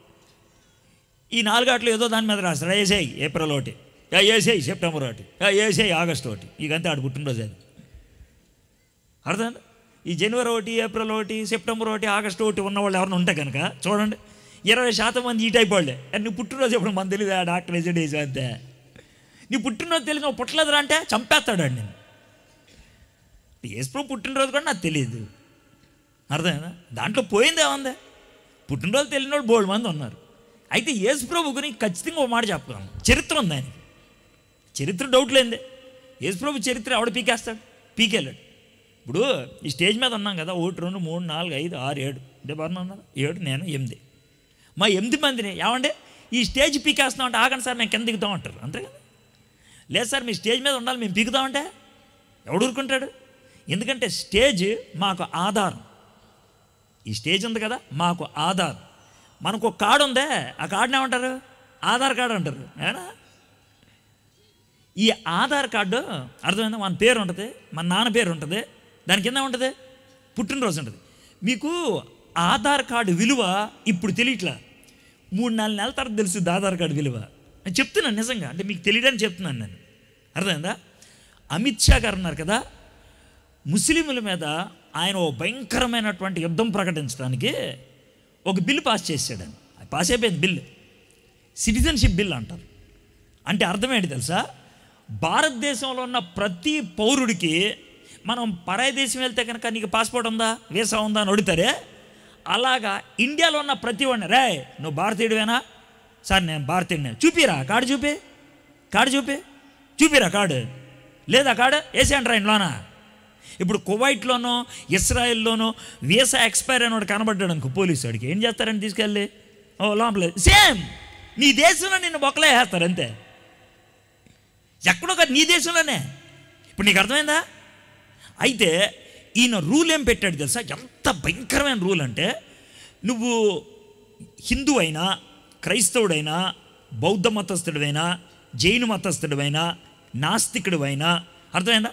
ఈ నాలుగు గంటలు ఏదో దాని మీద రాస్తారు ఏసేయి ఏప్రిల్ ఒకటి ఏసేయి సెప్టెంబర్ ఒకటి ఏసేయి ఆగస్ట్ ఒకటి ఇకంతా ఆడు పుట్టినరోజు అది అర్థం ఈ జనవరి ఒకటి ఏప్రిల్ ఒకటి సెప్టెంబర్ ఒకటి ఆగస్ట్ ఒకటి ఉన్న వాళ్ళు ఎవరైనా ఉంటే కనుక చూడండి ఇరవై శాతం మంది ఈ టైప్ వాళ్ళే నువ్వు పుట్టినరోజు ఎప్పుడు మన తెలియదు ఆ డాక్టర్ ఏజెంట్ వేసా అంతే నీ పుట్టినరోజు తెలిసిన పుట్టలేదురా అంటే చంపేస్తాడు నేను ఏసు పుట్టినరోజు కూడా నాకు తెలియదు అర్థమైందా దాంట్లో పోయింది ఏముంది పుట్టినరోజు తెలియని వాళ్ళు బోల్డ్ మంది ఉన్నారు అయితే యేసు ప్రభు గురించి ఖచ్చితంగా ఒక మాట చెప్పుదాం చరిత్ర ఉంది ఆయన చరిత్ర డౌట్ లేదే యేసు ప్రభు చరిత్ర ఎవడు పీకేస్తాడు పీకేలాడు ఇప్పుడు ఈ స్టేజ్ మీద ఉన్నాం కదా ఒకటి రెండు మూడు నాలుగు ఐదు ఆరు ఏడు అంటే బాగా ఉన్నారు ఏడు నేను ఎనిమిది మా ఎనిమిది మందిని ఏమంటే ఈ స్టేజ్ పీకేస్తున్నాం అంటే ఆగండి సార్ మేము కింద దిగుతాం అంటారు అంతే కదా లేదు సార్ మీ స్టేజ్ మీద ఉండాలి మేము పీకుతామంటే ఎవడు ఊరుకుంటాడు ఎందుకంటే స్టేజ్ మాకు ఆధారం ఈ స్టేజ్ ఉంది కదా మాకు ఆధార్ మనకు ఒక కార్డు ఉందే ఆ కార్డుని ఏమంటారు ఆధార్ కార్డు అంటారు ఏనా ఈ ఆధార్ కార్డు అర్థమైంది మన పేరు ఉంటుంది మన నాన్న పేరు ఉంటుంది దాని కింద ఉంటుంది పుట్టినరోజు ఉంటుంది మీకు ఆధార్ కార్డు విలువ ఇప్పుడు తెలియట్లా మూడు నాలుగు నెలల తర్వాత తెలుస్తుంది ఆధార్ కార్డు విలువ నేను చెప్తున్నాను నిజంగా అంటే మీకు తెలియదని చెప్తున్నాను నేను అర్థమైందా అమిత్ షా గారు ఉన్నారు కదా ముస్లింల మీద ఆయన ఓ భయంకరమైనటువంటి యుద్ధం ప్రకటించడానికి ఒక బిల్లు పాస్ చేసాడు ఆయన పాస్ అయిపోయింది బిల్లు సిటిజన్షిప్ బిల్ అంటారు అంటే అర్థమేంటి తెలుసా భారతదేశంలో ఉన్న ప్రతి పౌరుడికి మనం పరాయ దేశం వెళ్తే కనుక నీకు పాస్పోర్ట్ ఉందా వీసా ఉందా అని అడుగుతారే అలాగా ఇండియాలో ఉన్న ప్రతి వాడిని రే నువ్వు భారతీయుడివేనా సార్ నేను భారతీయుడిని చూపిరా కాడు చూపి కాడు చూపి చూపిరా కాడు లేదా కాడు వేసేయండి రా ఇంట్లోనా ఇప్పుడు కువైట్లోనో ఇస్రాయెల్లోనో వీసా ఎక్స్పైర్ వాడు కనబడ్డాడు అనుకో పోలీసు వాడికి ఏం చేస్తారని తీసుకెళ్ళి ఓ లోపల సేమ్ నీ దేశంలో నిన్ను బొక్కలే వేస్తారు అంతే ఎక్కడో నీ దేశంలోనే ఇప్పుడు నీకు అర్థమైందా అయితే ఈయన రూల్ ఏం పెట్టాడు తెలుసా ఎంత భయంకరమైన రూల్ అంటే నువ్వు హిందూ అయినా క్రైస్తవుడైనా బౌద్ధ మతస్థుడివైనా జైను మతస్థుడివైనా నాస్తికుడివైనా అర్థమైందా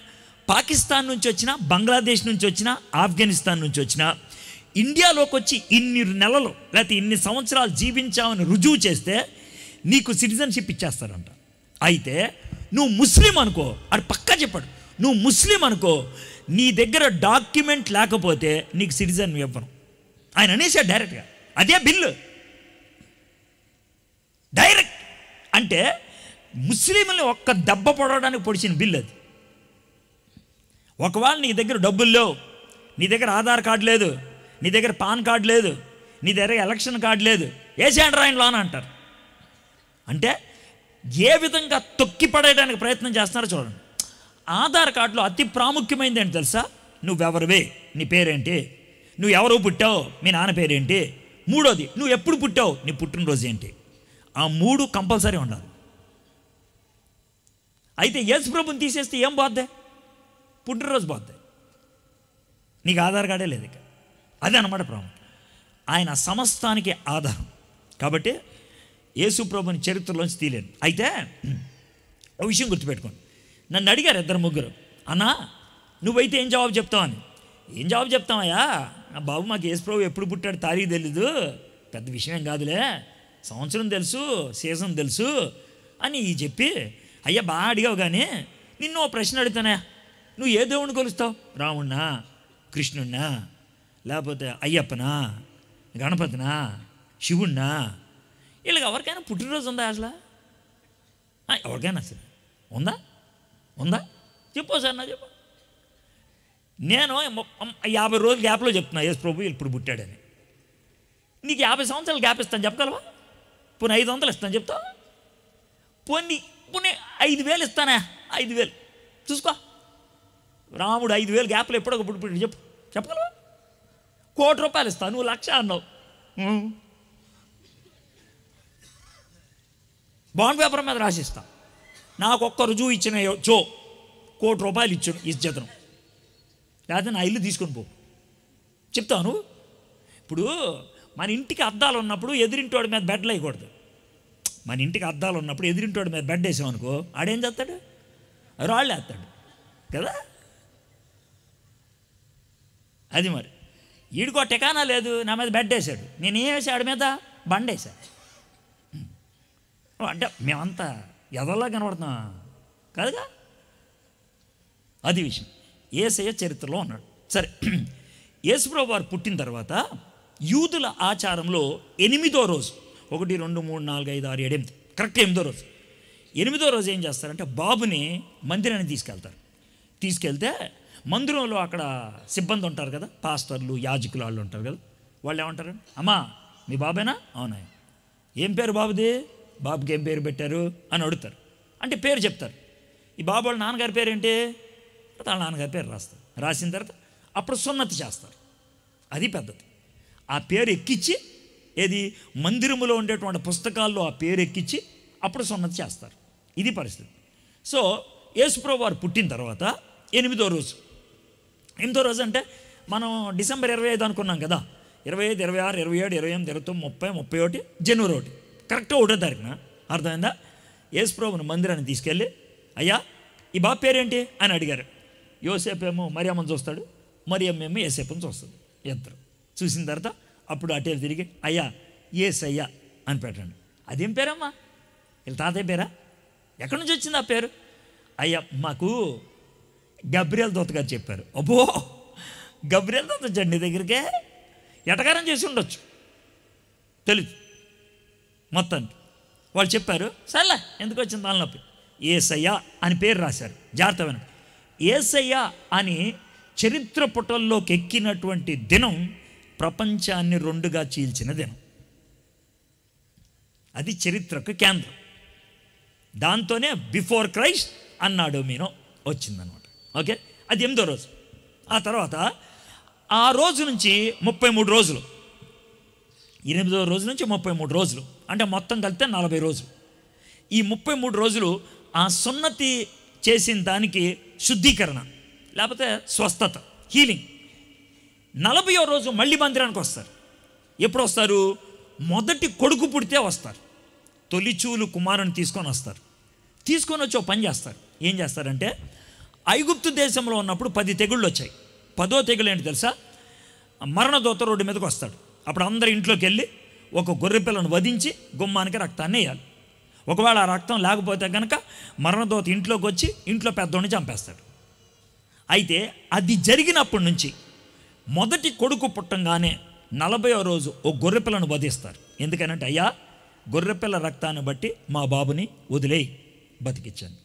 పాకిస్తాన్ నుంచి వచ్చిన బంగ్లాదేశ్ నుంచి వచ్చిన ఆఫ్ఘనిస్తాన్ నుంచి వచ్చిన ఇండియాలోకి వచ్చి ఇన్ని నెలలు లేకపోతే ఇన్ని సంవత్సరాలు జీవించామని రుజువు చేస్తే నీకు సిటిజన్షిప్ ఇచ్చేస్తారంట అయితే నువ్వు ముస్లిం అనుకో అది పక్క చెప్పాడు నువ్వు ముస్లిం అనుకో నీ దగ్గర డాక్యుమెంట్ లేకపోతే నీకు సిటిజన్ ఇవ్వను ఆయన అనేసాడు డైరెక్ట్గా అదే బిల్లు డైరెక్ట్ అంటే ముస్లింలు ఒక్క దెబ్బ పొడవడానికి పొడిచిన బిల్లు అది ఒకవేళ నీ దగ్గర డబ్బులు లేవు నీ దగ్గర ఆధార్ కార్డు లేదు నీ దగ్గర పాన్ కార్డు లేదు నీ దగ్గర ఎలక్షన్ కార్డు లేదు వేసేయండి రాయన లోన్ అంటారు అంటే ఏ విధంగా తొక్కి పడేయడానికి ప్రయత్నం చేస్తున్నారో చూడండి ఆధార్ కార్డులో అతి ప్రాముఖ్యమైనది ఏంటి తెలుసా నువ్వెవరివే నీ పేరేంటి నువ్వు ఎవరు పుట్టావు మీ నాన్న పేరేంటి మూడోది నువ్వు ఎప్పుడు పుట్టావు నీ పుట్టినరోజు ఏంటి ఆ మూడు కంపల్సరీ ఉండాలి అయితే యేసు ప్రభుని తీసేస్తే ఏం బాధే పుట్టినరోజు పోతాయి నీకు ఆధార్ కార్డే లేదు ఇక అదే అనమాట ప్రాముఖ్యం ఆయన సమస్తానికి ఆధారం కాబట్టి ప్రభుని చరిత్రలోంచి తీలేను అయితే ఒక విషయం గుర్తుపెట్టుకోండి నన్ను అడిగారు ఇద్దరు ముగ్గురు అన్నా నువ్వైతే ఏం జవాబు చెప్తావు అని ఏం జవాబు చెప్తావయ్యా బాబు మాకు ప్రభు ఎప్పుడు పుట్టాడు తారీఖు తెలీదు పెద్ద విషయం కాదులే సంవత్సరం తెలుసు సీజన్ తెలుసు అని చెప్పి అయ్యా బాగా అడిగావు కానీ నిన్ను ఓ ప్రశ్న అడుగుతానే నువ్వు ఏ దేవుణ్ణి కొలుస్తావు రాముణ్ణా కృష్ణుణ్ణా లేకపోతే అయ్యప్పనా గణపతినా శివుణ్ణా వీళ్ళకి ఎవరికైనా పుట్టినరోజు ఉందా అసలు ఎవరికైనా అసలు ఉందా ఉందా చెప్పు సార్ నా చెప్పు నేను యాభై రోజులు గ్యాప్లో చెప్తున్నా యేసు ప్రభు ఇప్పుడు పుట్టాడని నీకు యాభై సంవత్సరాలు గ్యాప్ ఇస్తాను చెప్పగలవా పోనీ ఐదు వందలు ఇస్తాను చెప్తావు పోనీ పోనీ ఐదు వేలు ఇస్తానా ఐదు వేలు చూసుకో రాముడు ఐదు వేలు గ్యాప్లు ఎప్పుడొకప్పుడు పుట్టి చెప్పు చెప్పగలవు కోటి రూపాయలు ఇస్తా నువ్వు లక్ష అన్నావు బాండ్ పేపర్ మీద రాసిస్తా నాకు ఒక్క రుజువు ఇచ్చిన జో కోటి రూపాయలు ఇచ్చాను ఇజ్జతను లేకపోతే నా ఇల్లు తీసుకొని పో చెప్తాను ఇప్పుడు మన ఇంటికి అద్దాలు ఉన్నప్పుడు ఎదిరింటివాడి మీద బెడ్లు వేయకూడదు మన ఇంటికి అద్దాలు ఉన్నప్పుడు ఎదిరింటోడి మీద బెడ్ వేసామనుకో ఆడేం చేస్తాడు రాళ్ళు వేస్తాడు కదా అది మరి ఈడికో టికానా లేదు నా మీద బెడ్ వేసాడు నేను ఏం వేసాడు మీద బండ అంటే మేమంతా ఎదల్లా కనబడుతున్నాం కాదుగా అది విషయం ఏసయ చరిత్రలో ఉన్నాడు సరే [CLEARS THROAT] యేసుప్రభు వారు పుట్టిన తర్వాత యూదుల ఆచారంలో ఎనిమిదో రోజు ఒకటి రెండు మూడు నాలుగు ఐదు ఆరు ఏడెనిమిది కరెక్ట్ ఎనిమిదో రోజు ఎనిమిదో రోజు ఏం చేస్తారంటే బాబుని మందిరాన్ని తీసుకెళ్తారు తీసుకెళ్తే మందిరంలో అక్కడ సిబ్బంది ఉంటారు కదా పాస్టర్లు యాజకులు వాళ్ళు ఉంటారు కదా వాళ్ళు ఏమంటారు అమ్మా మీ బాబేనా అవునా ఏం పేరు బాబుది బాబుకి ఏం పేరు పెట్టారు అని అడుగుతారు అంటే పేరు చెప్తారు ఈ బాబు వాళ్ళ నాన్నగారి పేరు ఏంటి వాళ్ళ నాన్నగారి పేరు రాస్తారు రాసిన తర్వాత అప్పుడు సున్నతి చేస్తారు అది పెద్దది ఆ పేరు ఎక్కించి ఏది మందిరములో ఉండేటువంటి పుస్తకాల్లో ఆ పేరు ఎక్కించి అప్పుడు సున్నతి చేస్తారు ఇది పరిస్థితి సో యేసుప్రభు వారు పుట్టిన తర్వాత ఎనిమిదో రోజు ఎనిమిదో రోజు అంటే మనం డిసెంబర్ ఇరవై ఐదు అనుకున్నాం కదా ఇరవై ఐదు ఇరవై ఆరు ఇరవై ఏడు ఇరవై ఎనిమిది ఇరవై తొమ్మిది ముప్పై ముప్పై ఒకటి జనవరి ఒకటి కరెక్ట్గా ఒకటో తారీఖున అర్థమైందా యేసుప్రభుని మందిరాన్ని తీసుకెళ్ళి అయ్యా ఈ బాబు పేరేంటి అని అడిగారు యోసేపు ఏమో మరియమ్మని చూస్తాడు మరియమ్మ ఏమో ఏసేపుని చూస్తుంది ఇద్దరు చూసిన తర్వాత అప్పుడు అటే తిరిగి అయ్యా ఏస్ అయ్యా అని పెట్టండి అదేం పేరమ్మా వీళ్ళ తాతయ్య పేరా ఎక్కడి నుంచి వచ్చింది ఆ పేరు అయ్యా మాకు గబ్రియల్ దూతగారు చెప్పారు అబ్బో గబ్రియల్ దోత వచ్చాడు నీ దగ్గరికే ఎటకారం చేసి ఉండొచ్చు తెలుసు మొత్తానికి వాళ్ళు చెప్పారు సర్లే ఎందుకు వచ్చింది తలనొప్పి ఏసయ్య అని పేరు రాశారు జాగ్రత్త వినండి ఏసయ్య అని చరిత్ర పుటల్లోకి ఎక్కినటువంటి దినం ప్రపంచాన్ని రెండుగా చీల్చిన దినం అది చరిత్రకు కేంద్రం దాంతోనే బిఫోర్ క్రైస్ట్ అన్నాడు మీనో వచ్చిందనమాట ఓకే అది ఎనిమిదో రోజు ఆ తర్వాత ఆ రోజు నుంచి ముప్పై మూడు రోజులు ఎనిమిదో రోజు నుంచి ముప్పై మూడు రోజులు అంటే మొత్తం కలిపితే నలభై రోజులు ఈ ముప్పై మూడు రోజులు ఆ సున్నతి చేసిన దానికి శుద్ధీకరణ లేకపోతే స్వస్థత హీలింగ్ నలభై రోజు మళ్ళీ మందిరానికి వస్తారు ఎప్పుడు వస్తారు మొదటి కొడుకు పుడితే వస్తారు తొలిచూలు కుమారుని తీసుకొని వస్తారు తీసుకొని వచ్చి పని చేస్తారు ఏం చేస్తారంటే ఐగుప్తు దేశంలో ఉన్నప్పుడు పది తెగుళ్ళు వచ్చాయి పదో తెగులు ఏంటి తెలుసా మరణదూత రోడ్డు మీదకి వస్తాడు అప్పుడు అందరి ఇంట్లోకి వెళ్ళి ఒక గొర్రె పిల్లను వధించి గుమ్మానికి రక్తాన్ని వేయాలి ఒకవేళ ఆ రక్తం లేకపోతే కనుక మరణదోత ఇంట్లోకి వచ్చి ఇంట్లో పెద్దోడిని చంపేస్తాడు అయితే అది జరిగినప్పటి నుంచి మొదటి కొడుకు పుట్టంగానే నలభయో రోజు ఓ గొర్రె పిల్లను వధిస్తారు ఎందుకనంటే అయ్యా గొర్రెపిల్ల రక్తాన్ని బట్టి మా బాబుని వదిలేయి బతికిచ్చాను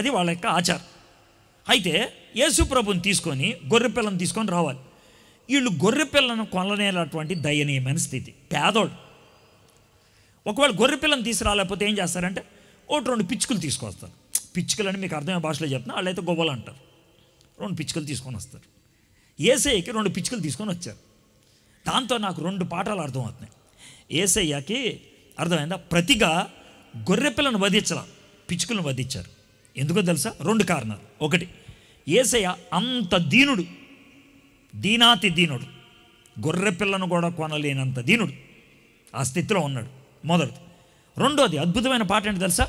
అది వాళ్ళ యొక్క ఆచారం అయితే ప్రభుని తీసుకొని గొర్రెపిల్లను తీసుకొని రావాలి వీళ్ళు గొర్రెపిల్లను కొనలేనటువంటి దయనీయమైన స్థితి పేదోడు ఒకవేళ గొర్రెపిల్లను తీసుకురాలేకపోతే ఏం చేస్తారంటే ఒకటి రెండు పిచ్చుకలు తీసుకొస్తారు పిచ్చుకలని మీకు అర్థమైన భాషలో చెప్తున్నా వాళ్ళైతే గొవ్వలు అంటారు రెండు పిచ్చుకలు తీసుకొని వస్తారు ఏసఐకి రెండు పిచ్చుకలు తీసుకొని వచ్చారు దాంతో నాకు రెండు పాఠాలు అర్థమవుతున్నాయి ఏసయ్యకి అర్థమైందా ప్రతిగా గొర్రెపిల్లను వధించలా పిచ్చుకలను వధించారు ఎందుకో తెలుసా రెండు కారణాలు ఒకటి ఏసయ్య అంత దీనుడు దీనాతి దీనుడు గొర్రె పిల్లను కూడా కొనలేనంత దీనుడు ఆ స్థితిలో ఉన్నాడు మొదటిది రెండోది అద్భుతమైన పాట ఏంటి తెలుసా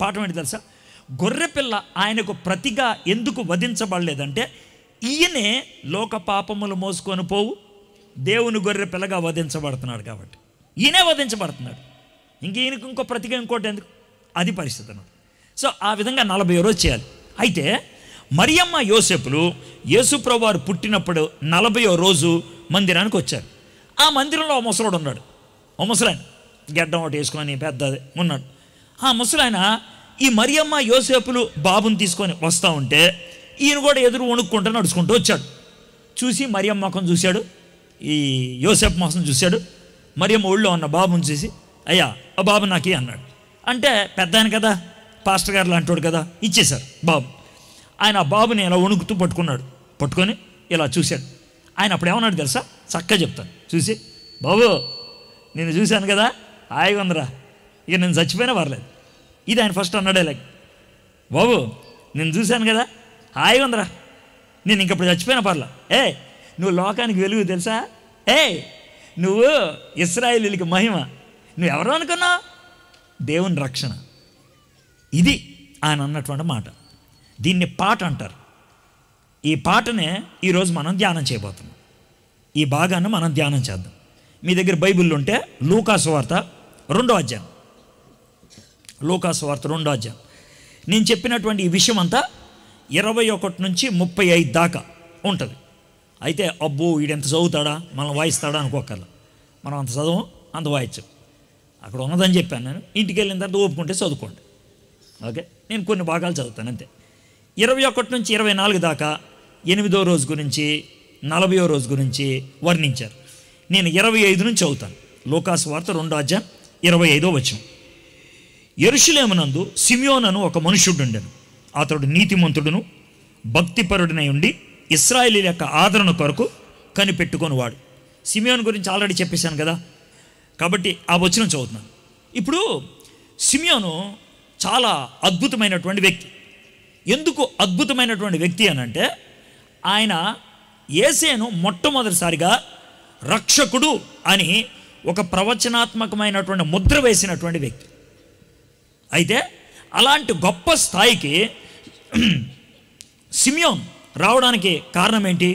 పాఠం ఏంటి తెలుసా గొర్రెపిల్ల ఆయనకు ప్రతిగా ఎందుకు వధించబడలేదంటే ఈయనే లోక పాపములు మోసుకొని పోవు దేవుని గొర్రె పిల్లగా వధించబడుతున్నాడు కాబట్టి ఈయనే వధించబడుతున్నాడు ఇంక ఈయనకు ఇంకో ప్రతిగా ఇంకోటి ఎందుకు అది పరిస్థితి అన్నాడు సో ఆ విధంగా నలభై రోజు చేయాలి అయితే మరియమ్మ యోసేపులు వారు పుట్టినప్పుడు నలభయో రోజు మందిరానికి వచ్చారు ఆ మందిరంలో ఆ ముసలాడు ఉన్నాడు ఓ ముసలాయన గడ్డం ఒకటి వేసుకొని పెద్దది ఉన్నాడు ఆ ముసలాయన ఈ మరియమ్మ యోసేపులు బాబుని తీసుకొని వస్తూ ఉంటే ఈయన కూడా ఎదురు వణుక్కుంటూ నడుచుకుంటూ వచ్చాడు చూసి మరియమ్మ ముఖం చూశాడు ఈ యోసేపు ముఖం చూశాడు మరియమ్మ ఒళ్ళో ఉన్న బాబుని చూసి అయ్యా ఆ బాబు నాకే అన్నాడు అంటే ఆయన కదా పాస్టర్ గారు లాంటి కదా ఇచ్చేశారు బాబు ఆయన ఆ బాబుని ఇలా వణుకుతూ పట్టుకున్నాడు పట్టుకొని ఇలా చూశాడు ఆయన అప్పుడు ఏమన్నాడు తెలుసా చక్కగా చెప్తాను చూసి బాబు నేను చూశాను కదా హాయిగా ఉందిరా ఇక నేను చచ్చిపోయినా పర్లేదు ఇది ఆయన ఫస్ట్ అన్నాడే లైక్ బాబు నేను చూశాను కదా హాయిగా ఉందిరా నేను ఇంకప్పుడు చచ్చిపోయినా పర్లా ఏ నువ్వు లోకానికి వెలుగు తెలుసా ఏ నువ్వు ఇస్రాయిలీలకి మహిమ నువ్వు ఎవరు అనుకున్నావు దేవుని రక్షణ ఇది ఆయన అన్నటువంటి మాట దీన్ని పాట అంటారు ఈ పాటనే ఈరోజు మనం ధ్యానం చేయబోతున్నాం ఈ భాగాన్ని మనం ధ్యానం చేద్దాం మీ దగ్గర బైబిల్ ఉంటే లూకాసు వార్త రెండో అధ్యాయం లూకాసు వార్త రెండో అధ్యాయం నేను చెప్పినటువంటి ఈ విషయం అంతా ఇరవై ఒకటి నుంచి ముప్పై ఐదు దాకా ఉంటుంది అయితే అబ్బో వీడెంత చదువుతాడా మనం వాయిస్తాడా అనుకోకల మనం అంత చదువు అంత వాయించం అక్కడ ఉన్నదని చెప్పాను నేను ఇంటికి వెళ్ళిన తర్వాత ఓపుకుంటే చదువుకోండి ఓకే నేను కొన్ని భాగాలు చదువుతాను అంతే ఇరవై ఒకటి నుంచి ఇరవై నాలుగు దాకా ఎనిమిదో రోజు గురించి నలభయో రోజు గురించి వర్ణించారు నేను ఇరవై ఐదు నుంచి చదువుతాను లోకాస్ వార్త రెండో అధ్యాయం ఇరవై ఐదో వచ్చాం ఎరుషులేమనందు సిమియోనను ఒక మనుషుడుండెను అతడు నీతిమంతుడును భక్తిపరుడినై ఉండి ఇస్రాయలీ యొక్క ఆదరణ కొరకు వాడు సిమియోన్ గురించి ఆల్రెడీ చెప్పేశాను కదా కాబట్టి ఆ వచ్చిన చదువుతున్నాను ఇప్పుడు సిమియోను చాలా అద్భుతమైనటువంటి వ్యక్తి ఎందుకు అద్భుతమైనటువంటి వ్యక్తి అని అంటే ఆయన ఏసేను మొట్టమొదటిసారిగా రక్షకుడు అని ఒక ప్రవచనాత్మకమైనటువంటి ముద్ర వేసినటువంటి వ్యక్తి అయితే అలాంటి గొప్ప స్థాయికి సిమియోన్ రావడానికి కారణం ఏంటి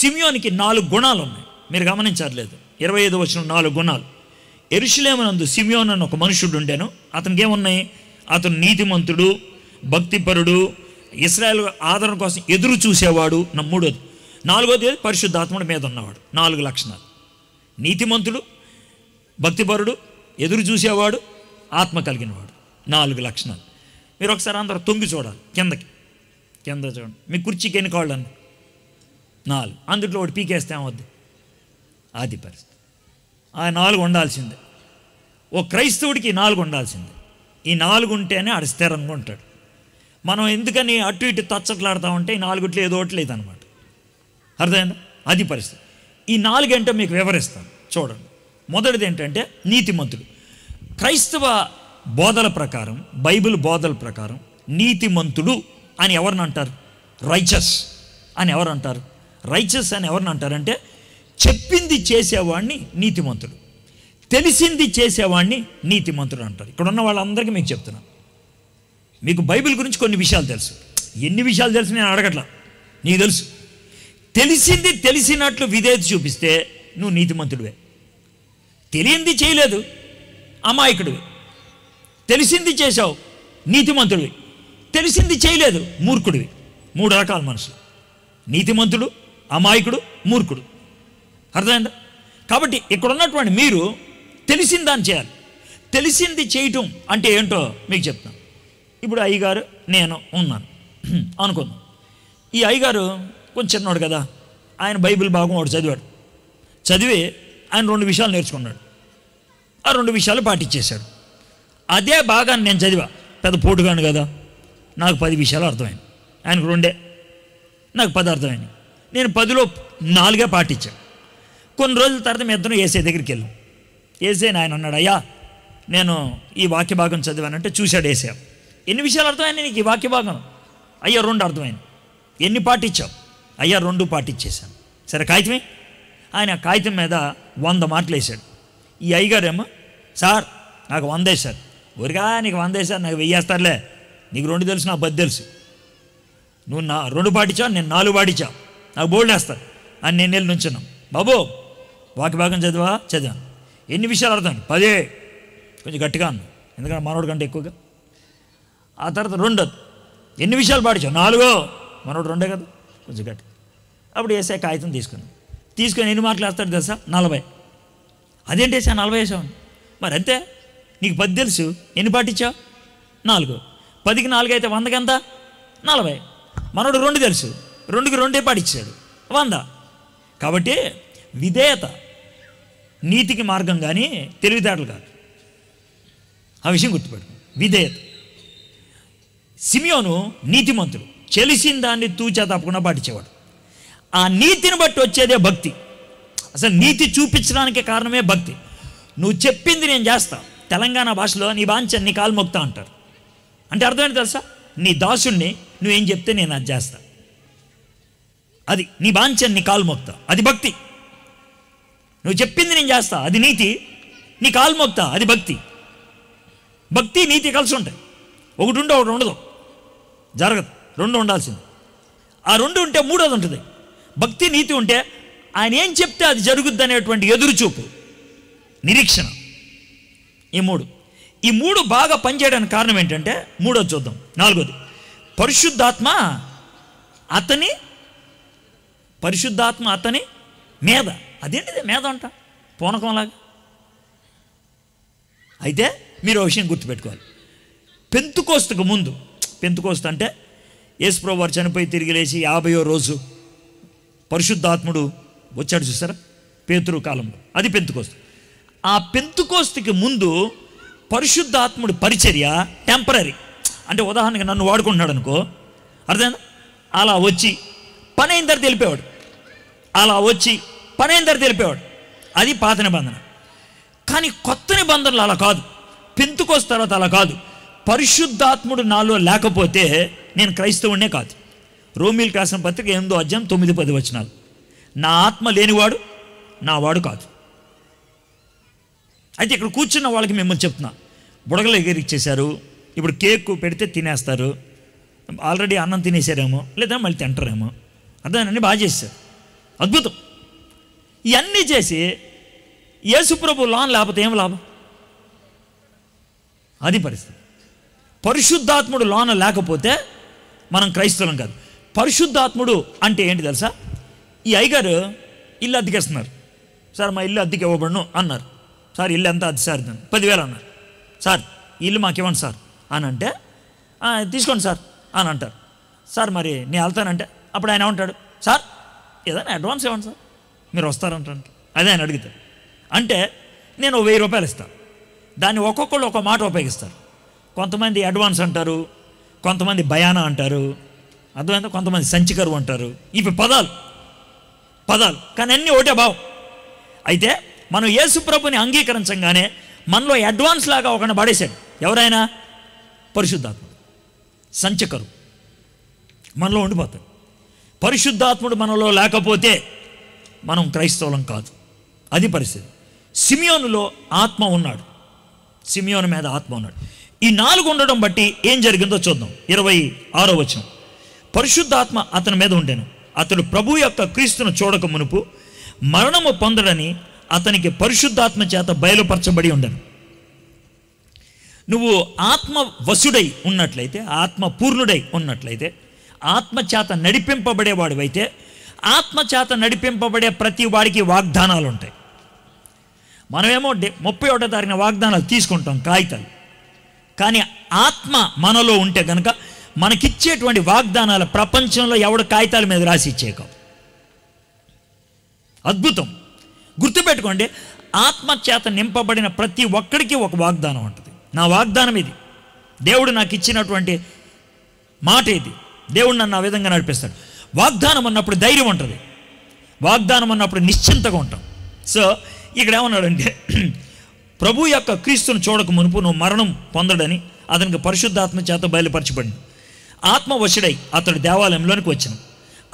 సిమియోన్కి నాలుగు గుణాలు ఉన్నాయి మీరు గమనించట్లేదు ఇరవై ఐదు వచ్చిన నాలుగు గుణాలు ఎరుషులేమనందు సిమియోన్ అని ఒక మనుషుడు ఉండేను అతనికి ఏమున్నాయి అతను నీతిమంతుడు భక్తిపరుడు ఇస్రాయల్ ఆదరణ కోసం ఎదురు చూసేవాడు నా మూడోది నాలుగోది పరిశుద్ధాత్ముడి మీద ఉన్నవాడు నాలుగు లక్షణాలు నీతిమంతుడు భక్తిపరుడు ఎదురు చూసేవాడు ఆత్మ కలిగినవాడు నాలుగు లక్షణాలు మీరు ఒకసారి అందరు తొంగి చూడాలి కిందకి కింద చూడండి మీ కుర్చీకి ఎన్ని కాళ్ళు అన్న నాలుగు అందుట్లో ఒకటి పీకేస్తే ఏమవుద్ది ఆది పరిస్థితి ఆ నాలుగు ఉండాల్సిందే ఓ క్రైస్తవుడికి నాలుగు ఉండాల్సిందే ఈ నాలుగు ఉంటేనే ఆడు స్థిరంగా ఉంటాడు మనం ఎందుకని అటు ఇటు తచ్చట్లాడతామంటే ఈ నాలుగుట్లు ఏదో ఒకట్లేదు అనమాట అర్థమైంది అది పరిస్థితి ఈ నాలుగేంటో మీకు వివరిస్తాను చూడండి మొదటిది ఏంటంటే నీతిమంతుడు క్రైస్తవ బోధల ప్రకారం బైబిల్ బోధల ప్రకారం నీతిమంతుడు అని ఎవరిని అంటారు రైచస్ అని ఎవరు అంటారు రైచస్ అని ఎవరిని అంటారంటే చెప్పింది చేసేవాడిని నీతిమంతుడు తెలిసింది చేసేవాడిని నీతిమంతుడు అంటారు ఇక్కడ ఉన్న వాళ్ళందరికీ మీకు చెప్తున్నాను మీకు బైబిల్ గురించి కొన్ని విషయాలు తెలుసు ఎన్ని విషయాలు తెలుసు నేను అడగట్లా నీకు తెలుసు తెలిసింది తెలిసినట్లు విధేత చూపిస్తే నువ్వు నీతిమంతుడివే తెలియంది చేయలేదు అమాయకుడివి తెలిసింది చేశావు నీతిమంతుడివి తెలిసింది చేయలేదు మూర్ఖుడివి మూడు రకాల మనుషులు నీతిమంతుడు అమాయకుడు మూర్ఖుడు అర్థమైందా కాబట్టి ఇక్కడ ఉన్నటువంటి మీరు తెలిసిన దాన్ని చేయాలి తెలిసింది చేయటం అంటే ఏంటో మీకు చెప్తాను ఇప్పుడు అయ్యగారు నేను ఉన్నాను [CLEARS THROAT] అనుకుందాం ఈ అయ్యగారు కొంచెం చిన్నవాడు కదా ఆయన బైబిల్ భాగం వాడు చదివాడు చదివి ఆయన రెండు విషయాలు నేర్చుకున్నాడు ఆ రెండు విషయాలు పాటించేశాడు అదే భాగాన్ని నేను చదివా పెద్ద పోటుగాను కదా నాకు పది విషయాలు అర్థమైంది ఆయనకు రెండే నాకు పది అర్థమైంది నేను పదిలో నాలుగే పాటించాను కొన్ని రోజుల తర్వాత మీ ఇద్దరం ఏసై దగ్గరికి వెళ్ళాం ఏసేనా ఆయన అన్నాడు అయ్యా నేను ఈ వాక్య భాగం చదివానంటే చూశాడు వేసాం ఎన్ని విషయాలు అర్థమైంది నీకు ఈ వాక్య భాగం అయ్యా రెండు అర్థమైంది ఎన్ని పాటించావు అయ్యా రెండు పాటించేశాను సరే కాగితమే ఆయన కాగితం మీద వంద మాటలు వేశాడు ఈ అయ్యగారేమో సార్ నాకు వంద వేశారు ఊరిగా నీకు వంద వేశారు నాకు వెయ్యేస్తారులే నీకు రెండు తెలుసు నా పది తెలుసు నువ్వు నా రెండు పాటించావు నేను నాలుగు పాటించావు నాకు బోల్డ్ వేస్తాను అని నేను వెళ్ళి నుంచున్నాం బాబు వాకి భాగం చదివా చదివాను ఎన్ని విషయాలు అర్థం పదే కొంచెం గట్టిగా అన్న ఎందుకంటే మనోడు కంటే ఎక్కువగా ఆ తర్వాత రెండు ఎన్ని విషయాలు పాటించావు నాలుగో మనోడు రెండే కదా కొంచెం గట్టి అప్పుడు వేసే కాగితం తీసుకున్నాను తీసుకొని ఎన్ని మార్కులు వేస్తాడు తెలుసా నలభై అదేంటి వేసా నలభై వేసావు మరి అంతే నీకు పది తెలుసు ఎన్ని పాటించావు నాలుగు పదికి నాలుగు అయితే వందకి ఎంత నలభై మనోడు రెండు తెలుసు రెండుకి రెండే పాటించాడు వంద కాబట్టి విధేయత నీతికి మార్గం కానీ తెలివితేటలు కాదు ఆ విషయం గుర్తుపెట్టు విధేయత సిమియోను నీతిమంతుడు చెలిసిన దాన్ని తూచా తప్పకుండా పాటించేవాడు ఆ నీతిని బట్టి వచ్చేదే భక్తి అసలు నీతి చూపించడానికి కారణమే భక్తి నువ్వు చెప్పింది నేను చేస్తా తెలంగాణ భాషలో నీ బాంచ నీ కాలు మొక్తా అంటారు అంటే అర్థమైంది తెలుసా నీ దాసుణ్ణి నువ్వేం చెప్తే నేను అది చేస్తా అది నీ బాంచ నీ కాలు మొక్తా అది భక్తి నువ్వు చెప్పింది నేను చేస్తా అది నీతి నీ కాలు మోక్తా అది భక్తి భక్తి నీతి కలిసి ఉంటాయి ఒకటి ఉండే ఒకటి ఉండదు జరగదు రెండు ఉండాల్సింది ఆ రెండు ఉంటే మూడోది ఉంటుంది భక్తి నీతి ఉంటే ఆయన ఏం చెప్తే అది జరుగుద్ది అనేటువంటి ఎదురుచూపు నిరీక్షణ ఈ మూడు ఈ మూడు బాగా పనిచేయడానికి కారణం ఏంటంటే మూడోది చూద్దాం నాలుగోది పరిశుద్ధాత్మ అతని పరిశుద్ధాత్మ అతని మేధ అదేంటిది మేధ అంట పూనకంలాగా అయితే మీరు ఆ విషయం గుర్తుపెట్టుకోవాలి పెంతుకోస్తుకు ముందు పెంతుకోస్తు అంటే యేసుప్రభు వారు చనిపోయి తిరిగి లేచి యాభయో రోజు పరిశుద్ధాత్ముడు వచ్చాడు చూసారా పేతురు కాలంలో అది పెంతుకోస్తు ఆ పెంతుకోస్తుకి ముందు పరిశుద్ధాత్ముడు పరిచర్య టెంపరీ అంటే ఉదాహరణకి నన్ను వాడుకుంటున్నాడు అనుకో అర్థం అలా వచ్చి పని అయిన తర్వాత వెళ్ళిపోయాడు అలా వచ్చి పని పనేందరు తెలిపేవాడు అది పాత నిబంధన కానీ కొత్త నిబంధనలు అలా కాదు పెంతుకోస్ తర్వాత అలా కాదు పరిశుద్ధాత్ముడు నాలో లేకపోతే నేను క్రైస్తవుడినే కాదు రోమిల్ రాసిన పత్రిక ఎనిమిదో అధ్యాయం తొమ్మిది పది వచనాలు నా ఆత్మ లేనివాడు నా వాడు కాదు అయితే ఇక్కడ కూర్చున్న వాళ్ళకి మిమ్మల్ని చెప్తున్నా బుడగలు ఎగిరి ఎగిరిచ్చేశారు ఇప్పుడు కేక్ పెడితే తినేస్తారు ఆల్రెడీ అన్నం తినేసారేమో లేదా మళ్ళీ తింటారేమో అర్థం అన్నీ బాగా చేశారు అద్భుతం ఇవన్నీ చేసి యేసుప్రభు లోన్ లేకపోతే ఏం లాభం అది పరిస్థితి పరిశుద్ధాత్ముడు లోన లేకపోతే మనం క్రైస్తవులం కాదు పరిశుద్ధాత్ముడు అంటే ఏంటి తెలుసా ఈ అయ్యగారు ఇల్లు అద్దెకేస్తున్నారు సార్ మా ఇల్లు అద్దెకి ఇవ్వబడును అన్నారు సార్ ఇల్లు ఎంత అది సార్ పదివేలు అన్నారు సార్ ఇల్లు మాకు ఇవ్వండి సార్ అని అంటే తీసుకోండి సార్ అని అంటారు సార్ మరి నేను వెళ్తానంటే అప్పుడు ఆయన ఉంటాడు సార్ ఏదైనా అడ్వాన్స్ ఇవ్వండి సార్ మీరు వస్తారంటే అదే ఆయన అడుగుతారు అంటే నేను వెయ్యి రూపాయలు ఇస్తాను దాన్ని ఒక్కొక్కళ్ళు ఒక మాట ఉపయోగిస్తారు కొంతమంది అడ్వాన్స్ అంటారు కొంతమంది భయాన అంటారు అర్థమైందా కొంతమంది సంచికరు అంటారు ఇవి పదాలు పదాలు కానీ అన్నీ ఒకటే భావం అయితే మనం యేసుప్రభుని అంగీకరించంగానే మనలో అడ్వాన్స్ లాగా ఒకరిని పడేశాడు ఎవరైనా పరిశుద్ధాత్మ సంచకరు మనలో ఉండిపోతాడు పరిశుద్ధాత్ముడు మనలో లేకపోతే మనం క్రైస్తవులం కాదు అది పరిస్థితి సిమియోనులో ఆత్మ ఉన్నాడు సిమియోను మీద ఆత్మ ఉన్నాడు ఈ నాలుగు ఉండడం బట్టి ఏం జరిగిందో చూద్దాం ఇరవై ఆరో వచనం పరిశుద్ధాత్మ అతని మీద ఉండేను అతడు ప్రభు యొక్క క్రీస్తును చూడక మునుపు మరణము పొందడని అతనికి పరిశుద్ధాత్మ చేత బయలుపరచబడి ఉండను నువ్వు ఆత్మ వసుడై ఉన్నట్లయితే ఆత్మ పూర్ణుడై ఉన్నట్లయితే ఆత్మచేత అయితే ఆత్మచేత నడిపింపబడే ప్రతి వాడికి వాగ్దానాలు ఉంటాయి మనమేమో ముప్పై ఒకటో తారీఖున వాగ్దానాలు తీసుకుంటాం కాగితాలు కానీ ఆత్మ మనలో ఉంటే కనుక మనకిచ్చేటువంటి వాగ్దానాలు ప్రపంచంలో ఎవడు కాగితాల మీద రాసి ఇచ్చేక అద్భుతం గుర్తుపెట్టుకోండి ఆత్మచేత నింపబడిన ప్రతి ఒక్కడికి ఒక వాగ్దానం ఉంటుంది నా వాగ్దానం ఇది దేవుడు నాకు ఇచ్చినటువంటి మాట ఇది దేవుడు నన్ను ఆ విధంగా నడిపిస్తాడు వాగ్దానం అన్నప్పుడు ధైర్యం ఉంటుంది వాగ్దానం అన్నప్పుడు నిశ్చింతగా ఉంటాం సో ఇక్కడ ఏమన్నాడంటే [CLEARS THROAT] ప్రభు యొక్క క్రీస్తును చూడక మునుపు నువ్వు మరణం పొందడని అతనికి పరిశుద్ధాత్మ చేత బయలుపరచబడింది వశుడై అతడు దేవాలయంలోనికి వచ్చిన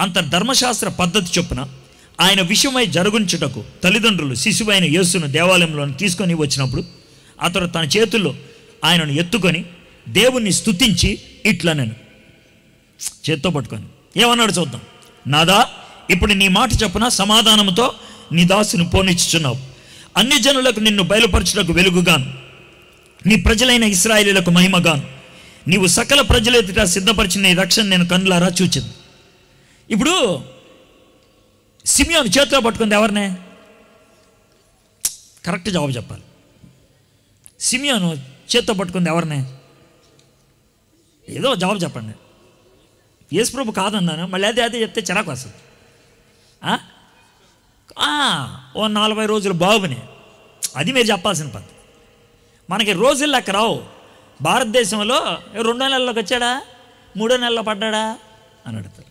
అంత ధర్మశాస్త్ర పద్ధతి చొప్పున ఆయన విషయమై జరుగుంచుటకు తల్లిదండ్రులు శిశువైన యేసును దేవాలయంలోని తీసుకొని వచ్చినప్పుడు అతడు తన చేతుల్లో ఆయనను ఎత్తుకొని దేవుణ్ణి స్తుతించి ఇట్లనను చేత్తో పట్టుకొని ఏమన్నాడు చూద్దాం నాదా ఇప్పుడు నీ మాట చెప్పున సమాధానంతో నీ దాసును పోనిచ్చుచున్నావు అన్ని జనులకు నిన్ను బయలుపరచుటకు వెలుగుగాను నీ ప్రజలైన ఇస్రాయిలీలకు మహిమగాను నీవు సకల ప్రజల ఎదుట సిద్ధపరిచిన ఈ రక్షణ నేను కన్నులారా చూచింది ఇప్పుడు సిమియాను చేతిలో పట్టుకుంది ఎవరినే కరెక్ట్ జవాబు చెప్పాలి సిమియోను చేత్తో పట్టుకుంది ఎవరినే ఏదో జవాబు చెప్పండి ప్రభు కాదన్నాను మళ్ళీ అదే అదే చెప్తే చిరాకు వస్తుంది ఓ నలభై రోజులు బాబుని అది మీరు చెప్పాల్సిన పని మనకి రోజులు లెక్క రావు భారతదేశంలో రెండో నెలలోకి వచ్చాడా మూడో నెలలో పడ్డాడా అని అడుగుతారు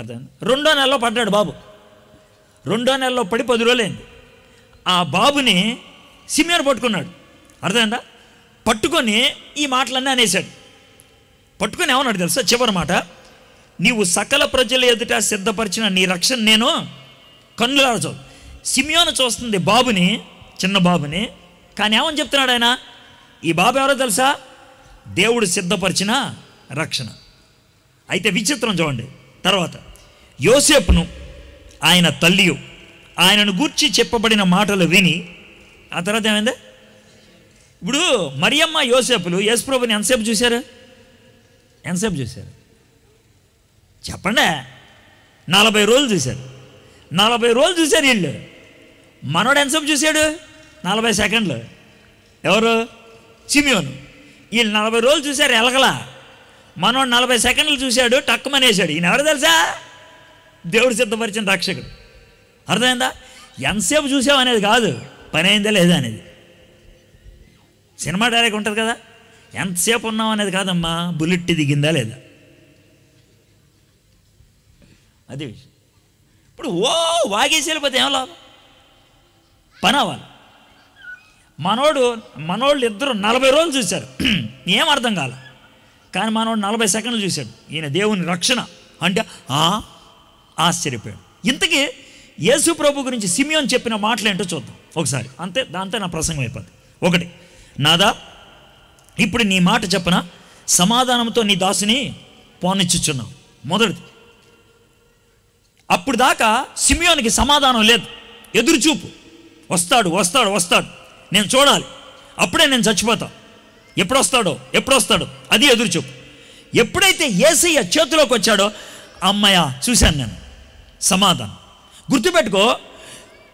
అర్థం రెండో నెలలో పడ్డాడు బాబు రెండో నెలలో పడి పది రోజులైంది ఆ బాబుని సిమియర్ పట్టుకున్నాడు అర్థమైందా పట్టుకొని ఈ మాటలన్నీ అనేశాడు పట్టుకుని ఏమన్నాడు తెలుసా చివరి మాట నీవు సకల ప్రజల ఎదుట సిద్ధపరిచిన నీ రక్షణ నేను కన్నులార చూ సిమియోను చూస్తుంది బాబుని చిన్న బాబుని కానీ ఏమని చెప్తున్నాడు ఆయన ఈ బాబు ఎవరో తెలుసా దేవుడు సిద్ధపరిచిన రక్షణ అయితే విచిత్రం చూడండి తర్వాత యోసేపును ఆయన తల్లియు ఆయనను గూర్చి చెప్పబడిన మాటలు విని ఆ తర్వాత ఏమైంది ఇప్పుడు మరియమ్మ యోసేపులు ప్రభుని ఎంతసేపు చూశారు ఎంతసేపు చూశారు చెప్పండి నలభై రోజులు చూశారు నలభై రోజులు చూశారు వీళ్ళు మనోడు ఎంతసేపు చూశాడు నలభై సెకండ్లు ఎవరు చిమియోను వీళ్ళు నలభై రోజులు చూశారు ఎలగలా మనోడు నలభై సెకండ్లు చూశాడు మనేశాడు ఈయన ఎవరు తెలుసా దేవుడు సిద్ధపరిచిన రక్షకుడు అర్థమైందా ఎంతసేపు చూసావు అనేది కాదు పని అయిందా లేదా అనేది సినిమా డైరెక్ట్ ఉంటుంది కదా ఎంతసేపు ఉన్నాం అనేది కాదమ్మా బుల్లెట్ దిగిందా లేదా అది విషయం ఇప్పుడు ఓ వాగేసి వెళ్ళిపోతే ఏం లాభం పని అవ్వాలి మనోడు మనోళ్ళు ఇద్దరు నలభై రోజులు చూశారు [CLEARS THROAT] ఏం అర్థం కాల కానీ మనోడు నలభై సెకండ్లు చూశాడు ఈయన దేవుని రక్షణ అంటే ఆ ఆశ్చర్యపోయాడు ఇంతకీ యేసు ప్రభు గురించి సిమియోన్ చెప్పిన మాటలు ఏంటో చూద్దాం ఒకసారి అంతే దాంతో నా ప్రసంగం అయిపోద్ది ఒకటి నాదా ఇప్పుడు నీ మాట చెప్పన సమాధానంతో నీ దాసుని పోనిచ్చుచున్నావు మొదటిది అప్పుడు దాకా సిమియోనికి సమాధానం లేదు ఎదురుచూపు వస్తాడు వస్తాడు వస్తాడు నేను చూడాలి అప్పుడే నేను చచ్చిపోతా ఎప్పుడొస్తాడో ఎప్పుడొస్తాడో అది ఎదురుచూపు ఎప్పుడైతే ఏసయ్య చేతిలోకి వచ్చాడో అమ్మాయ చూశాను నేను సమాధానం గుర్తుపెట్టుకో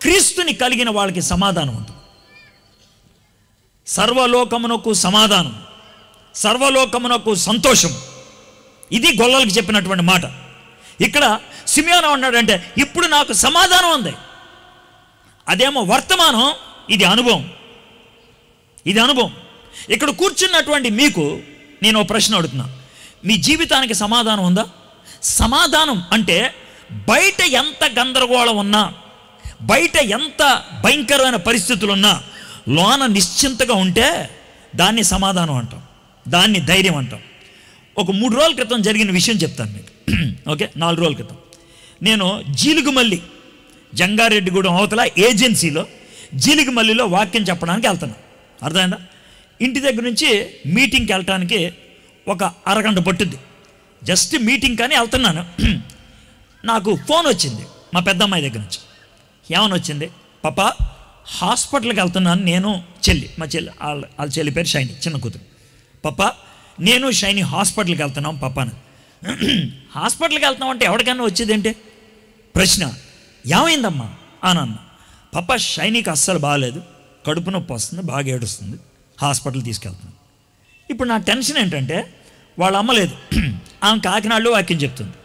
క్రీస్తుని కలిగిన వాళ్ళకి సమాధానం ఉంటుంది సర్వలోకమునకు సమాధానం సర్వలోకమునకు సంతోషం ఇది గొల్లలకు చెప్పినటువంటి మాట ఇక్కడ సిమియానం ఉన్నాడంటే ఇప్పుడు నాకు సమాధానం ఉంది అదేమో వర్తమానం ఇది అనుభవం ఇది అనుభవం ఇక్కడ కూర్చున్నటువంటి మీకు నేను ఒక ప్రశ్న అడుగుతున్నా మీ జీవితానికి సమాధానం ఉందా సమాధానం అంటే బయట ఎంత గందరగోళం ఉన్నా బయట ఎంత భయంకరమైన పరిస్థితులు ఉన్నా లోన నిశ్చింతగా ఉంటే దాన్ని సమాధానం అంటాం దాన్ని ధైర్యం అంటాం ఒక మూడు రోజుల క్రితం జరిగిన విషయం చెప్తాను మీకు [CLEARS THROAT] ఓకే నాలుగు రోజుల క్రితం నేను జీలుగుమల్లి జంగారెడ్డిగూడెం అవతల ఏజెన్సీలో జీలుగుమల్లిలో వాక్యం చెప్పడానికి వెళ్తాను అర్థమైందా ఇంటి దగ్గర నుంచి మీటింగ్కి వెళ్ళటానికి ఒక అరగంట పట్టుద్ది జస్ట్ మీటింగ్ కానీ వెళ్తున్నాను [CLEARS THROAT] నాకు ఫోన్ వచ్చింది మా పెద్దమ్మాయి దగ్గర నుంచి ఏమని వచ్చింది పాప హాస్పిటల్కి వెళ్తున్నాను నేను చెల్లి మా చెల్లి వాళ్ళ వాళ్ళ చెల్లి పేరు షైని చిన్న కూతురు పప్ప నేను షైని హాస్పిటల్కి వెళ్తున్నాం పప్పాను హాస్పిటల్కి వెళ్తున్నాం అంటే ఎవరికైనా వచ్చేదేంటి ప్రశ్న ఏమైందమ్మా అని అన్న పప్ప షైనీకి అస్సలు బాగాలేదు కడుపు నొప్పి వస్తుంది బాగా ఏడుస్తుంది హాస్పిటల్ తీసుకెళ్తున్నాను ఇప్పుడు నా టెన్షన్ ఏంటంటే వాళ్ళ అమ్మలేదు లేదు ఆమె కాకినాడలో వాక్యం చెప్తుంది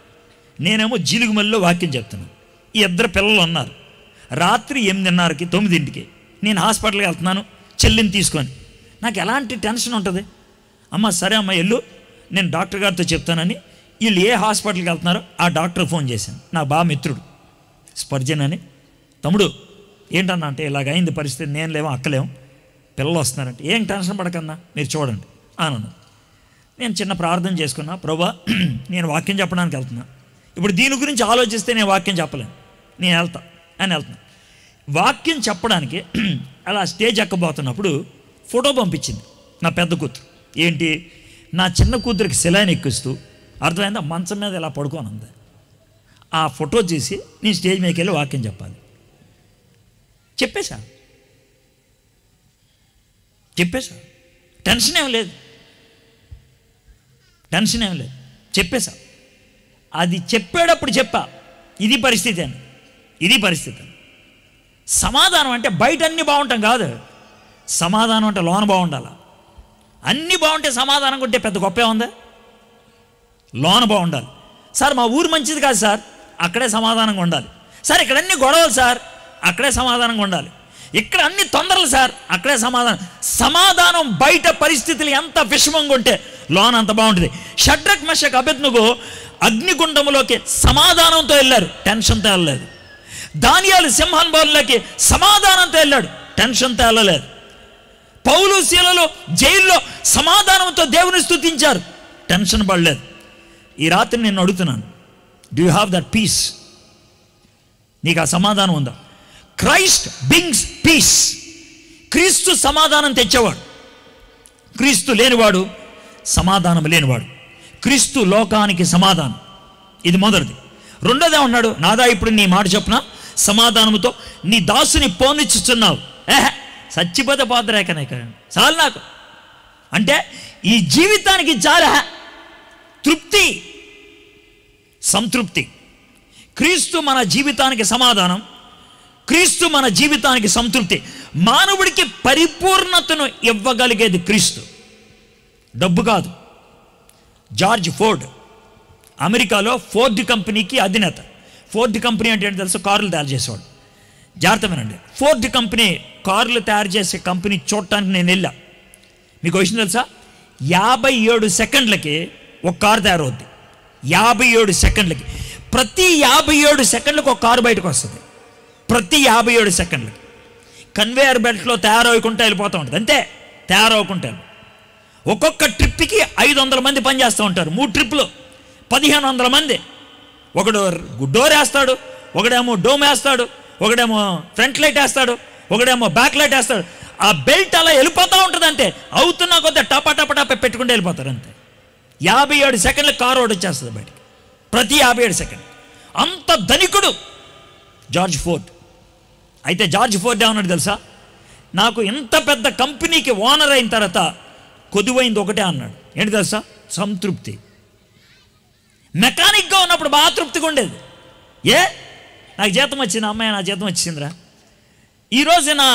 నేనేమో జీలుగుమల్లిలో వాక్యం చెప్తున్నాను ఈ ఇద్దరు పిల్లలు ఉన్నారు రాత్రి ఎనిమిదిన్నరకి తొమ్మిదింటికి నేను హాస్పిటల్కి వెళ్తున్నాను చెల్లిని తీసుకొని నాకు ఎలాంటి టెన్షన్ ఉంటుంది అమ్మ సరే అమ్మ వెళ్ళు నేను డాక్టర్ గారితో చెప్తానని వీళ్ళు ఏ హాస్పిటల్కి వెళ్తున్నారో ఆ డాక్టర్ ఫోన్ చేశాను నా బా మిత్రుడు స్పర్జన్ అని తమ్ముడు ఏంటన్నా అంటే ఇలాగ అయింది పరిస్థితి నేను లేము అక్కలేం పిల్లలు వస్తున్నారంటే ఏం టెన్షన్ పడకన్నా మీరు చూడండి అన్నాను నేను చిన్న ప్రార్థన చేసుకున్నా ప్రభా [CLEARS THROAT] నేను వాక్యం చెప్పడానికి వెళ్తున్నా ఇప్పుడు దీని గురించి ఆలోచిస్తే నేను వాక్యం చెప్పలేను నేను వెళ్తా అని వెళ్తున్నాం వాక్యం చెప్పడానికి అలా స్టేజ్ ఎక్కబోతున్నప్పుడు ఫోటో పంపించింది నా పెద్ద కూతురు ఏంటి నా చిన్న కూతురికి శిలాయిని ఎక్కిస్తూ అర్థమైందా మంచం మీద ఇలా పడుకోను ఆ ఫోటో చేసి నేను స్టేజ్ మీదకి వెళ్ళి వాక్యం చెప్పాలి చెప్పేశా చెప్పేశా టెన్షన్ ఏం లేదు టెన్షన్ ఏం లేదు చెప్పేశా అది చెప్పేటప్పుడు చెప్పా ఇది పరిస్థితి అని ఇది పరిస్థితి సమాధానం అంటే బయట అన్నీ బాగుంటాం కాదు సమాధానం అంటే లోన బాగుండాలి అన్నీ బాగుంటే సమాధానం కొంటే పెద్ద గొప్పే ఉందా లోన బాగుండాలి సార్ మా ఊరు మంచిది కాదు సార్ అక్కడే సమాధానంగా ఉండాలి సార్ ఇక్కడ అన్ని గొడవలు సార్ అక్కడే సమాధానంగా ఉండాలి ఇక్కడ అన్ని తొందరలు సార్ అక్కడే సమాధానం సమాధానం బయట పరిస్థితులు ఎంత విషమంగా ఉంటే లోన్ అంత బాగుంటుంది షడ్రక్ మషక్ అభిజ్ఞకు అగ్నిగుండంలోకి సమాధానంతో వెళ్ళారు టెన్షన్తో వెళ్ళలేదు దానియాలు సింహానుభావులకి సమాధానంతో వెళ్ళాడు టెన్షన్ తేలలేదు పౌలు శీలలో జైల్లో సమాధానంతో దేవుని స్థుతించారు టెన్షన్ పడలేదు ఈ రాత్రి నేను అడుగుతున్నాను do you have that peace నీకు ఆ సమాధానం ఉందా క్రైస్ట్ బింగ్స్ పీస్ క్రీస్తు సమాధానం తెచ్చేవాడు క్రీస్తు లేనివాడు సమాధానం లేనివాడు క్రీస్తు లోకానికి సమాధానం ఇది మొదటిది రెండోదే ఉన్నాడు నాదా ఇప్పుడు నీ మాట చెప్పున సమాధానంతో నీ దాసుని పోనిచ్చుచున్నావు ఏహ సచ్చిపోతే పాదరేకనే కానీ చాలు నాకు అంటే ఈ జీవితానికి చాలా తృప్తి సంతృప్తి క్రీస్తు మన జీవితానికి సమాధానం క్రీస్తు మన జీవితానికి సంతృప్తి మానవుడికి పరిపూర్ణతను ఇవ్వగలిగేది క్రీస్తు డబ్బు కాదు జార్జ్ ఫోర్డ్ అమెరికాలో ఫోర్డ్ కంపెనీకి అధినేత ఫోర్డ్ కంపెనీ అంటే తెలుసు కార్లు తయారు చేసేవాడు జాగ్రత్త వినండి ఫోర్డ్ కంపెనీ కార్లు తయారు చేసే కంపెనీ చూడటానికి నేను వెళ్ళా మీకు వచ్చిన తెలుసా యాభై ఏడు సెకండ్లకి ఒక కారు తయారవుద్ది యాభై ఏడు సెకండ్లకి ప్రతి యాభై ఏడు సెకండ్లకు ఒక కారు బయటకు వస్తుంది ప్రతి యాభై ఏడు సెకండ్లకి కన్వేయర్ బెల్ట్లో తయారవకుండా వెళ్ళిపోతూ ఉంటుంది అంతే తయారవకుండా ఒక్కొక్క ట్రిప్కి ఐదు వందల మంది పనిచేస్తూ ఉంటారు మూడు ట్రిప్లు పదిహేను వందల మంది ఒకడు డోర్ వేస్తాడు ఒకడేమో డోమ్ వేస్తాడు ఒకడేమో ఫ్రంట్ లైట్ వేస్తాడు ఒకడేమో బ్యాక్ లైట్ వేస్తాడు ఆ బెల్ట్ అలా వెళ్ళిపోతూ ఉంటుంది అంతే అవుతున్నా కొద్దిగా టపా టపా టపా పెట్టుకుంటే వెళ్ళిపోతారు అంతే యాభై ఏడు సెకండ్లు కారు ఒకటి వచ్చేస్తుంది బయటికి ప్రతి యాభై ఏడు సెకండ్ అంత ధనికుడు జార్జ్ ఫోర్డ్ అయితే జార్జ్ ఫోర్డ్ ఏమన్నాడు తెలుసా నాకు ఇంత పెద్ద కంపెనీకి ఓనర్ అయిన తర్వాత కొదువైంది ఒకటే అన్నాడు ఏంటి తెలుసా సంతృప్తి మెకానిక్గా ఉన్నప్పుడు బాగా తృప్తిగా ఉండేది ఏ నాకు జీతం వచ్చింది అమ్మాయి నా జీతం వచ్చిందిరా ఈరోజు నా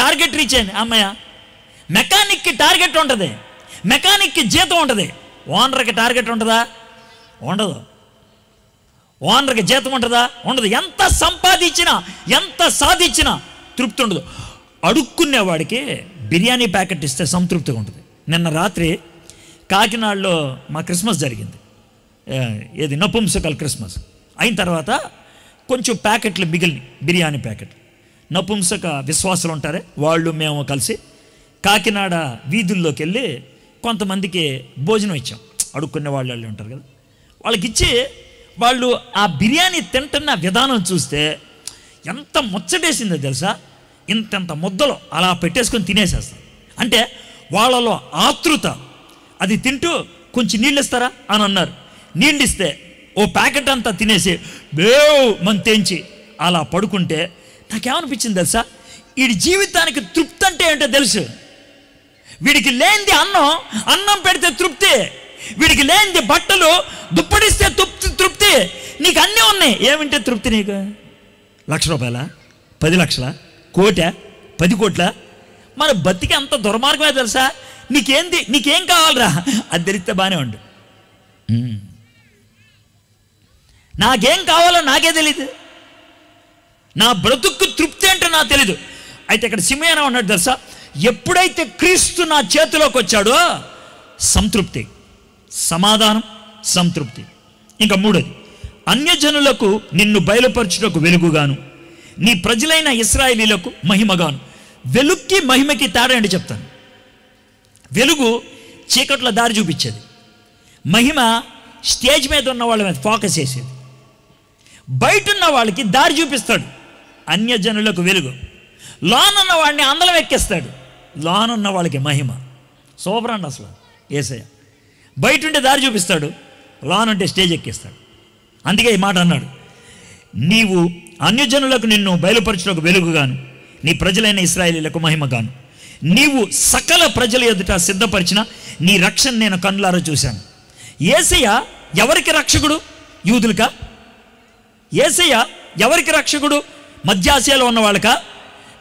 టార్గెట్ రీచ్ అయింది అమ్మాయ మెకానిక్కి టార్గెట్ ఉంటుంది మెకానిక్కి జీతం ఉంటుంది ఓనర్కి టార్గెట్ ఉంటుందా ఉండదు ఓనర్కి జీతం ఉంటుందా ఉండదు ఎంత సంపాదించినా ఎంత సాధించినా తృప్తి ఉండదు అడుక్కునేవాడికి బిర్యానీ ప్యాకెట్ ఇస్తే సంతృప్తిగా ఉంటుంది నిన్న రాత్రి కాకినాడలో మా క్రిస్మస్ జరిగింది ఏది నపుంసకల్ క్రిస్మస్ అయిన తర్వాత కొంచెం ప్యాకెట్లు మిగిలిన బిర్యానీ ప్యాకెట్ నపుంసక విశ్వాసులు ఉంటారే వాళ్ళు మేము కలిసి కాకినాడ వీధుల్లోకి వెళ్ళి కొంతమందికి భోజనం ఇచ్చాం అడుక్కునే వాళ్ళు వెళ్ళి ఉంటారు కదా వాళ్ళకి ఇచ్చి వాళ్ళు ఆ బిర్యానీ తింటున్న విధానం చూస్తే ఎంత ముచ్చటేసిందో తెలుసా ఇంతంత ముద్దలో అలా పెట్టేసుకొని తినేసేస్తారు అంటే వాళ్ళలో ఆతృత అది తింటూ కొంచెం నీళ్ళు ఇస్తారా అని అన్నారు నీండిస్తే ఓ ప్యాకెట్ అంతా తినేసి బేవ్ మనం తెంచి అలా పడుకుంటే నాకేమనిపించింది తెలుసా వీడి జీవితానికి తృప్తి అంటే ఏంటో తెలుసు వీడికి లేనిది అన్నం అన్నం పెడితే తృప్తి వీడికి లేనిది బట్టలు దుప్పటిస్తే తృప్తి తృప్తి నీకు అన్నీ ఉన్నాయి ఏమింటే తృప్తి నీకు లక్ష రూపాయల పది లక్షల కోట పది కోట్ల మన బతికి అంత దుర్మార్గమే తెలుసా నీకేంది నీకేం కావాలరా అది తెలిస్తే బాగానే ఉండు నాకేం కావాలో నాకే తెలీదు నా బ్రతుక్కు తృప్తి అంటే నాకు తెలీదు అయితే ఇక్కడ సిమయన ఉన్నాడు తెలుసా ఎప్పుడైతే క్రీస్తు నా చేతిలోకి వచ్చాడో సంతృప్తి సమాధానం సంతృప్తి ఇంకా మూడోది అన్యజనులకు నిన్ను బయలుపరచుటకు వెలుగుగాను నీ ప్రజలైన ఇస్రాయేలీలకు మహిమగాను వెలుక్కి మహిమకి తేడా అంటే చెప్తాను వెలుగు చీకట్లో దారి చూపించేది మహిమ స్టేజ్ మీద ఉన్న వాళ్ళ మీద ఫోకస్ చేసేది బయట ఉన్న వాళ్ళకి దారి చూపిస్తాడు అన్యజనులకు వెలుగు లోనున్న వాడిని అందలం ఎక్కిస్తాడు లోనున్న వాళ్ళకి మహిమ సూపర్ అండి అసలు ఏసయ్య బయట ఉంటే దారి చూపిస్తాడు లోనుంటే స్టేజ్ ఎక్కిస్తాడు అందుకే ఈ మాట అన్నాడు నీవు అన్యజనులకు నిన్ను బయలుపరచులకు వెలుగుగాను నీ ప్రజలైన మహిమ మహిమగాను నీవు సకల ప్రజల ఎదుట సిద్ధపరిచిన నీ రక్షణ నేను కన్నులారా చూశాను ఏసయ్య ఎవరికి రక్షకుడు యూదులకా ఏసయ్య ఎవరికి రక్షకుడు మధ్యాసియాలో ఉన్న వాళ్ళక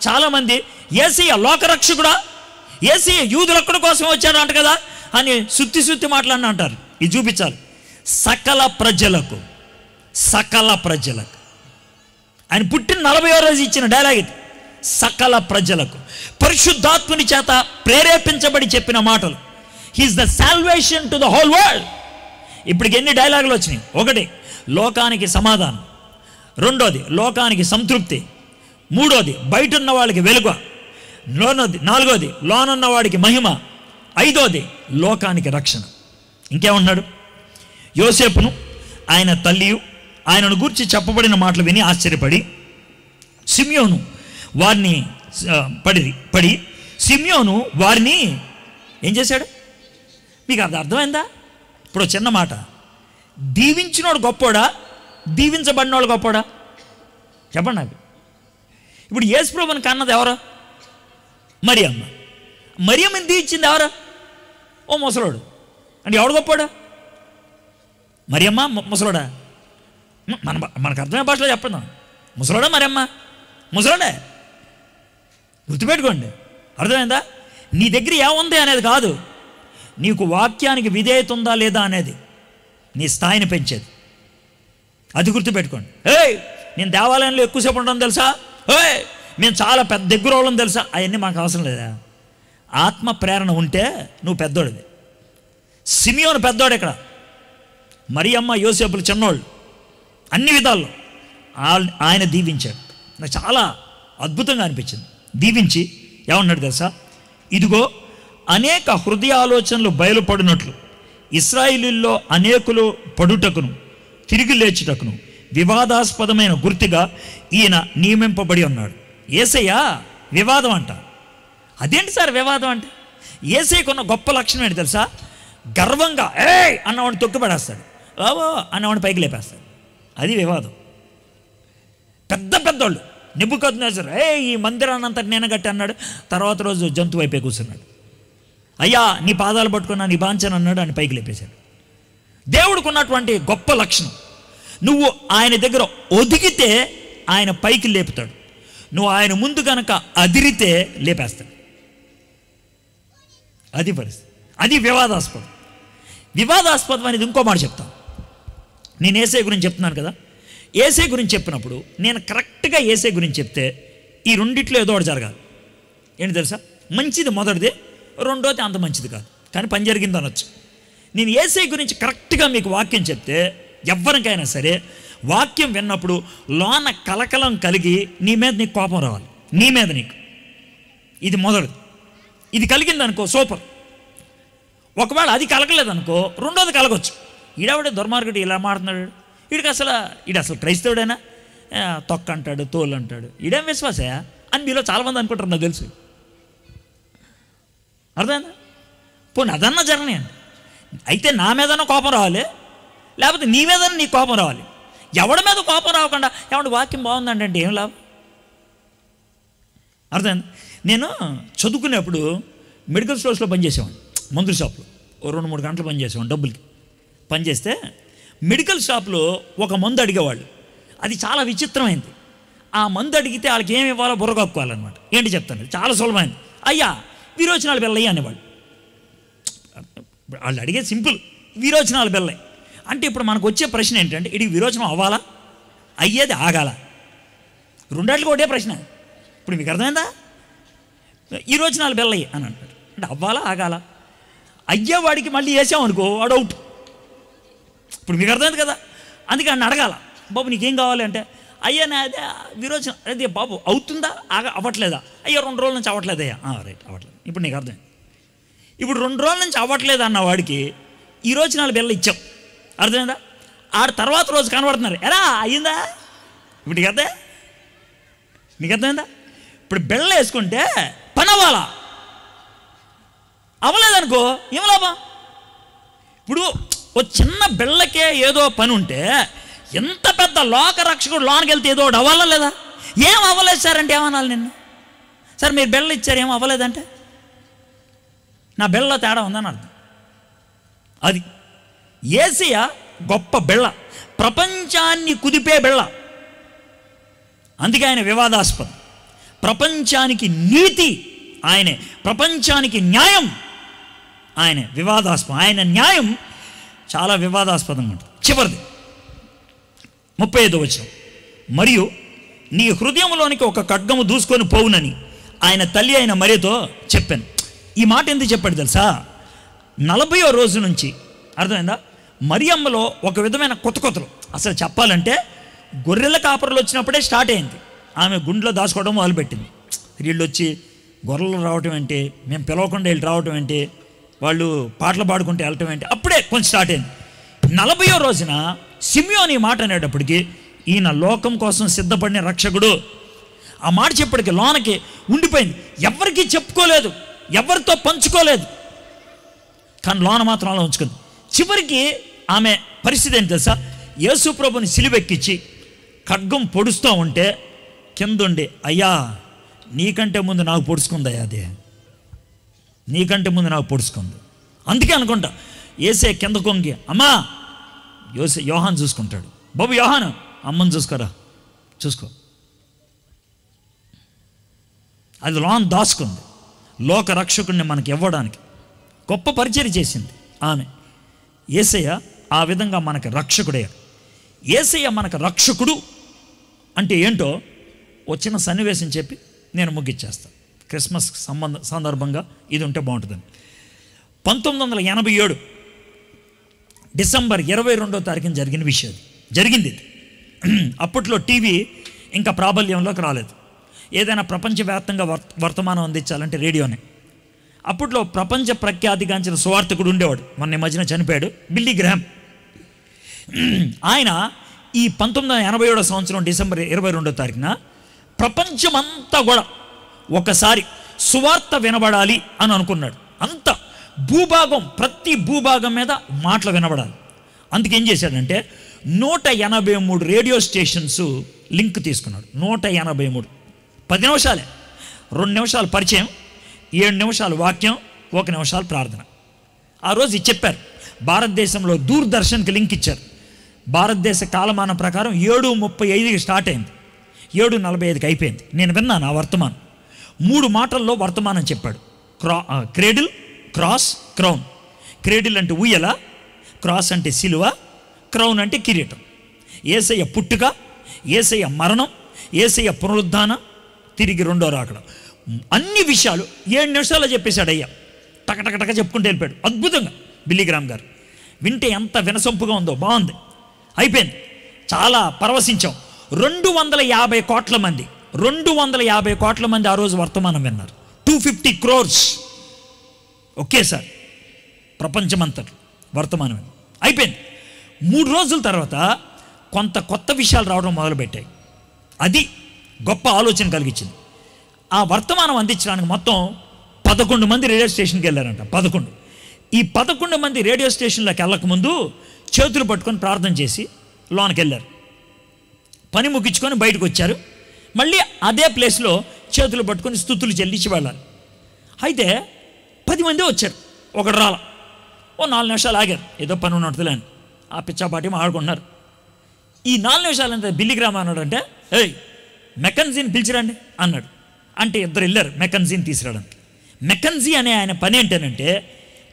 చాలామంది ఏసయ్య లోకరక్షకుడా ఏసయ్య యూదులొక్కడి కోసం వచ్చాడు అంట కదా అని సుత్తి సుత్తి మాట్లాడిన అంటారు ఇది చూపించాలి సకల ప్రజలకు సకల ప్రజలకు ఆయన పుట్టిన నలభై రోజు ఇచ్చిన డైలాగ్ ఇది సకల ప్రజలకు పరిశుద్ధాత్ముని చేత ప్రేరేపించబడి చెప్పిన మాటలు he's the salvation to the whole world ఇప్పటికి ఎన్ని డైలాగులు వచ్చినాయి ఒకటి లోకానికి సమాధానం రెండోది లోకానికి సంతృప్తి మూడోది బయట ఉన్న వాళ్ళకి వెలుగు లోనోది నాలుగోది లోనున్న వాడికి మహిమ ఐదోది లోకానికి రక్షణ ఇంకేమన్నాడు యోసేపును ఆయన తల్లియు ఆయనను గూర్చి చెప్పబడిన మాటలు విని ఆశ్చర్యపడి సిమ్యోను వారిని పడి పడి సిమ్యోను వారిని ఏం చేశాడు మీకు అది అర్థమైందా ఇప్పుడు చిన్న మాట దీవించినోడు గొప్పోడా దీవించబడిన వాళ్ళు గొప్పడా చెప్పండి నాకు ఇప్పుడు యేసుప్రభుని కన్నది ఎవరు మరియమ్మ మరియమ్మని దీవించింది ఎవరు ఓ ముసలోడు అంటే ఎవడు గొప్పవాడా మరియమ్మ ముసలోడా మన మనకు అర్థమైన భాషలో చెప్పడం ముసలోడా మరియమ్మ ముసలోడే గుర్తుపెట్టుకోండి అర్థమైందా నీ దగ్గర ఏముంది అనేది కాదు నీకు వాక్యానికి విధేయత ఉందా లేదా అనేది నీ స్థాయిని పెంచేది అది గుర్తుపెట్టుకోండి ఏ నేను దేవాలయంలో ఎక్కువసేపు ఉండడం తెలుసా ఏ నేను చాలా పెద్ద దగ్గర వాళ్ళం తెలుసా అవన్నీ మాకు అవసరం లేదా ఆత్మ ప్రేరణ ఉంటే నువ్వు పెద్దోడివి సిమియోను పెద్దోడు ఇక్కడ మరి అమ్మ యోసేపులు చిన్నోళ్ళు అన్ని విధాల్లో ఆయన దీవించాడు నాకు చాలా అద్భుతంగా అనిపించింది దీవించి ఏమన్నాడు తెలుసా ఇదిగో అనేక హృదయ ఆలోచనలు బయలుపడినట్లు ఇస్రాయిలీల్లో అనేకులు పడుటకును తిరిగి లేచుటకును వివాదాస్పదమైన గుర్తుగా ఈయన నియమింపబడి ఉన్నాడు ఏసయ్యా వివాదం అంట అదేంటి సార్ వివాదం అంటే కొన్న గొప్ప లక్షణం ఏంటి తెలుసా గర్వంగా ఏ అన్నవాడిని తొక్కుపడేస్తాడు ఓ అన్నవాడిని పైకి లేపేస్తాడు అది వివాదం పెద్ద పెద్దోళ్ళు సార్ ఏ ఈ మందిరాన్నంతా నేను గట్టి అన్నాడు తర్వాత రోజు జంతువు అయిపోయి కూర్చున్నాడు అయ్యా నీ పాదాలు పట్టుకున్నా నీ బాంచను అన్నాడు అని పైకి లేపేశాడు దేవుడికి ఉన్నటువంటి గొప్ప లక్షణం నువ్వు ఆయన దగ్గర ఒదిగితే ఆయన పైకి లేపుతాడు నువ్వు ఆయన ముందు కనుక అదిరితే లేపేస్తాడు అది పరిస్థితి అది వివాదాస్పదం వివాదాస్పదం అనేది ఇంకో మాట చెప్తాను నేను ఏసే గురించి చెప్తున్నాను కదా ఏసే గురించి చెప్పినప్పుడు నేను కరెక్ట్గా ఏసే గురించి చెప్తే ఈ రెండిట్లో ఏదో ఒకటి జరగాలి ఏంటి తెలుసా మంచిది మొదటిది రెండోది అంత మంచిది కాదు కానీ పని జరిగింది అనొచ్చు నేను ఏసై గురించి కరెక్ట్గా మీకు వాక్యం చెప్తే ఎవరికైనా సరే వాక్యం విన్నప్పుడు లోన కలకలం కలిగి నీ మీద నీకు కోపం రావాలి నీ మీద నీకు ఇది మొదటిది ఇది కలిగింది అనుకో సూపర్ ఒకవేళ అది కలగలేదనుకో రెండోది కలగొచ్చు ఈడవిడే దుర్మార్గుడు ఇలా మాడుతున్నాడు వీడికి అసలు ఈడు అసలు క్రైస్తవుడైనా తొక్క అంటాడు తోలు అంటాడు ఈడేం విశ్వాసే అని మీలో చాలామంది అనుకుంటారు నాకు తెలుసు అర్థమైందా పోనీ అదన్నా జరగనియండి అయితే నా మీదన కోపం రావాలి లేకపోతే నీ మీద నీ కోపం రావాలి ఎవడి మీద కోపం రాకుండా ఏమంటే వాక్యం బాగుందండి అంటే ఏం లాభం అర్థం నేను చదువుకునేప్పుడు మెడికల్ స్టోర్స్లో పనిచేసేవాడు మందుల షాప్లో ఓ రెండు మూడు గంటలు పనిచేసేవాడు డబ్బులకి పనిచేస్తే మెడికల్ షాప్లో ఒక మందు అడిగేవాళ్ళు అది చాలా విచిత్రమైంది ఆ మందు అడిగితే వాళ్ళకి ఏమి ఇవ్వాలో బుర్రగొప్పుకోవాలన్నమాట ఏంటి చెప్తాను చాలా సులభమైంది అయ్యా విరోచనాలు వెళ్ళయ్యా అనేవాళ్ళు వాళ్ళు అడిగే సింపుల్ విరోచనాలు బిల్లాయి అంటే ఇప్పుడు మనకు వచ్చే ప్రశ్న ఏంటంటే ఇది విరోచనం అవ్వాలా అయ్యేది ఆగాల రెండాటికి ఒకటే ప్రశ్న ఇప్పుడు మీకు అర్థమైందా ఈ రోజు నాలుగు బెల్లయ్యి అని అంటాడు అంటే అవ్వాలా ఆగాల అయ్యేవాడికి మళ్ళీ వేసామనుకో వాడు అవుట్ ఇప్పుడు మీకు అర్థమైంది కదా అందుకే అన్న అడగాల బాబు నీకేం కావాలి అంటే అయ్యా నా అదే విరోచన అదే బాబు అవుతుందా ఆగ అవ్వట్లేదా అయ్యా రెండు రోజుల నుంచి అవ్వట్లేదయ్యా రైట్ అవ్వట్లేదు ఇప్పుడు నీకు అర్థమైంది ఇప్పుడు రెండు రోజుల నుంచి అవ్వట్లేదు అన్న వాడికి ఈ రోజు నాలుగు బిల్లలు ఇచ్చాం అర్థమైందా ఆడ తర్వాత రోజు కనబడుతున్నారు ఎరా అయ్యిందా ఇప్పుడు నీకు అర్థం నీకు అర్థమైందా ఇప్పుడు బిళ్ళ వేసుకుంటే పని అవ్వాలా అవ్వలేదనుకో ఏం లాభం ఇప్పుడు ఓ చిన్న బిళ్ళకే ఏదో పని ఉంటే ఎంత పెద్ద లోక రక్షకుడు లోనికి వెళ్తే ఏదో ఒకటి అవ్వాలా లేదా ఏం అవ్వలేదు సార్ అంటే ఏమన్నా నిన్ను సార్ మీరు బిళ్ళ ఇచ్చారు ఏం అవ్వలేదంటే నా బిళ్ళలో తేడా ఉందని అర్థం అది ఏసియా గొప్ప బిళ్ళ ప్రపంచాన్ని కుదిపే బిళ్ళ అందుకే ఆయన వివాదాస్పదం ప్రపంచానికి నీతి ఆయనే ప్రపంచానికి న్యాయం ఆయనే వివాదాస్పదం ఆయన న్యాయం చాలా వివాదాస్పదంగా ఉంటుంది చివరిది ముప్పై ఐదు వచ్చిన మరియు నీ హృదయంలోనికి ఒక ఖడ్గము దూసుకొని పోవునని ఆయన తల్లి అయిన మరితో చెప్పాను ఈ మాట ఎందుకు చెప్పాడు తెలుసా నలభయో రోజు నుంచి అర్థమైందా మరియమ్మలో ఒక విధమైన కొత్త కొత్తలు అసలు చెప్పాలంటే గొర్రెల కాపురలు వచ్చినప్పుడే స్టార్ట్ అయింది ఆమె గుండెలో దాచుకోవడం మొదలుపెట్టింది వీళ్ళు వచ్చి గొర్రెలు రావటం ఏంటి మేము పిలవకుండా వెళ్ళి రావటం ఏంటి వాళ్ళు పాటలు పాడుకుంటే వెళ్ళటం ఏంటి అప్పుడే కొంచెం స్టార్ట్ అయింది నలభయో రోజున సిమియోని మాట అనేటప్పటికీ ఈయన లోకం కోసం సిద్ధపడిన రక్షకుడు ఆ మాట చెప్పటికి లోనకి ఉండిపోయింది ఎవరికీ చెప్పుకోలేదు ఎవరితో పంచుకోలేదు కానీ లోన మాత్రం అలా ఉంచుకుంది చివరికి ఆమె పరిస్థితి ఏంటి తెలుసా యేసు ప్రభుని సిలివెక్కించి ఖడ్గం పొడుస్తూ ఉంటే కిందుండి అయ్యా నీకంటే ముందు నాకు పొడుచుకుంది అయ్యా అదే నీకంటే ముందు నాకు పొడుచుకుంది అందుకే అనుకుంటా ఏసే కింద కొంగి అమ్మా యోసే యోహాన్ చూసుకుంటాడు బాబు యోహాన్ అమ్మని చూసుకోరా చూసుకో అది లోన్ దాచుకుంది లోక రక్షకుడిని మనకి ఇవ్వడానికి గొప్ప పరిచయం చేసింది ఆమె ఏసయ్య ఆ విధంగా మనకి రక్షకుడయ్యాడు ఏసయ్య మనకు రక్షకుడు అంటే ఏంటో వచ్చిన సన్నివేశం చెప్పి నేను ముగ్గిచ్చేస్తాను క్రిస్మస్ సంబంధ సందర్భంగా ఇది ఉంటే బాగుంటుందని పంతొమ్మిది వందల ఎనభై ఏడు డిసెంబర్ ఇరవై రెండో తారీఖున జరిగిన విషయం జరిగింది ఇది [CLEARS THROAT] అప్పట్లో టీవీ ఇంకా ప్రాబల్యంలోకి రాలేదు ఏదైనా ప్రపంచవ్యాప్తంగా వర్తమానం అందించాలంటే రేడియోనే అప్పట్లో ప్రపంచ ప్రఖ్యాతిగాంచిన సువార్థకుడు ఉండేవాడు మొన్న మధ్యన చనిపోయాడు బిల్లీ గ్రహం ఆయన ఈ పంతొమ్మిది వందల ఎనభై ఏడో సంవత్సరం డిసెంబర్ ఇరవై రెండో తారీఖున ప్రపంచమంతా కూడా ఒకసారి సువార్త వినబడాలి అని అనుకున్నాడు అంత భూభాగం ప్రతి భూభాగం మీద మాటలు వినబడాలి అందుకేం చేశాడంటే నూట ఎనభై మూడు రేడియో స్టేషన్స్ లింక్ తీసుకున్నాడు నూట ఎనభై మూడు పది నిమిషాలే రెండు నిమిషాలు పరిచయం ఏడు నిమిషాలు వాక్యం ఒక నిమిషాలు ప్రార్థన ఆ రోజు ఇది చెప్పారు భారతదేశంలో దూరదర్శన్కి లింక్ ఇచ్చారు భారతదేశ కాలమానం ప్రకారం ఏడు ముప్పై ఐదుకి స్టార్ట్ అయింది ఏడు నలభై ఐదుకి అయిపోయింది నేను విన్నాను ఆ వర్తమానం మూడు మాటల్లో వర్తమానం చెప్పాడు క్రా క్రేడిల్ క్రాస్ క్రౌన్ క్రేడిల్ అంటే ఉయ్యల క్రాస్ అంటే సిలువ క్రౌన్ అంటే కిరీటం ఏసయ్య పుట్టుక ఏసయ్య మరణం ఏసయ్య పునరుద్ధానం తిరిగి రెండో రాకడం అన్ని విషయాలు ఏడు నిమిషాలు చెప్పేశాడు అయ్యా టకటకటక చెప్పుకుంటూ వెళ్ళిపోయాడు అద్భుతంగా బిల్లిగ్రామ్ గారు వింటే ఎంత వినసొంపుగా ఉందో బాగుంది అయిపోయింది చాలా పరవశించాం రెండు వందల యాభై కోట్ల మంది రెండు వందల యాభై కోట్ల మంది ఆ రోజు వర్తమానం విన్నారు two fifty crores okay sir ప్రపంచమంతటి వర్తమానం అయిపోయింది మూడు రోజుల తర్వాత కొంత కొత్త విషయాలు రావడం మొదలుపెట్టాయి అది గొప్ప ఆలోచన కలిగించింది ఆ వర్తమానం అందించడానికి మొత్తం పదకొండు మంది రేడియో స్టేషన్కి వెళ్ళారంట పదకొండు ఈ పదకొండు మంది రేడియో స్టేషన్లోకి వెళ్ళకముందు చేతులు పట్టుకొని ప్రార్థన చేసి లోనికి వెళ్ళారు పని ముగించుకొని బయటకు వచ్చారు మళ్ళీ అదే ప్లేస్లో చేతులు పట్టుకొని స్థుతులు చెల్లించి వెళ్ళాలి అయితే పది మంది వచ్చారు ఒకడు రాల ఓ నాలుగు నిమిషాలు ఆగారు ఏదో పని ఉన్నట్టు లేని ఆ పిచ్చాపాటి ఆడుకుంటున్నారు ఈ నాలుగు నిమిషాలు అంటే బిల్లికి అంటే ఏయ్ మెకన్జీని పిలిచిరండి అన్నాడు అంటే ఇద్దరు వెళ్ళారు మెకన్జీని తీసుకురావడానికి మెకన్జీ అనే ఆయన పని ఏంటనంటే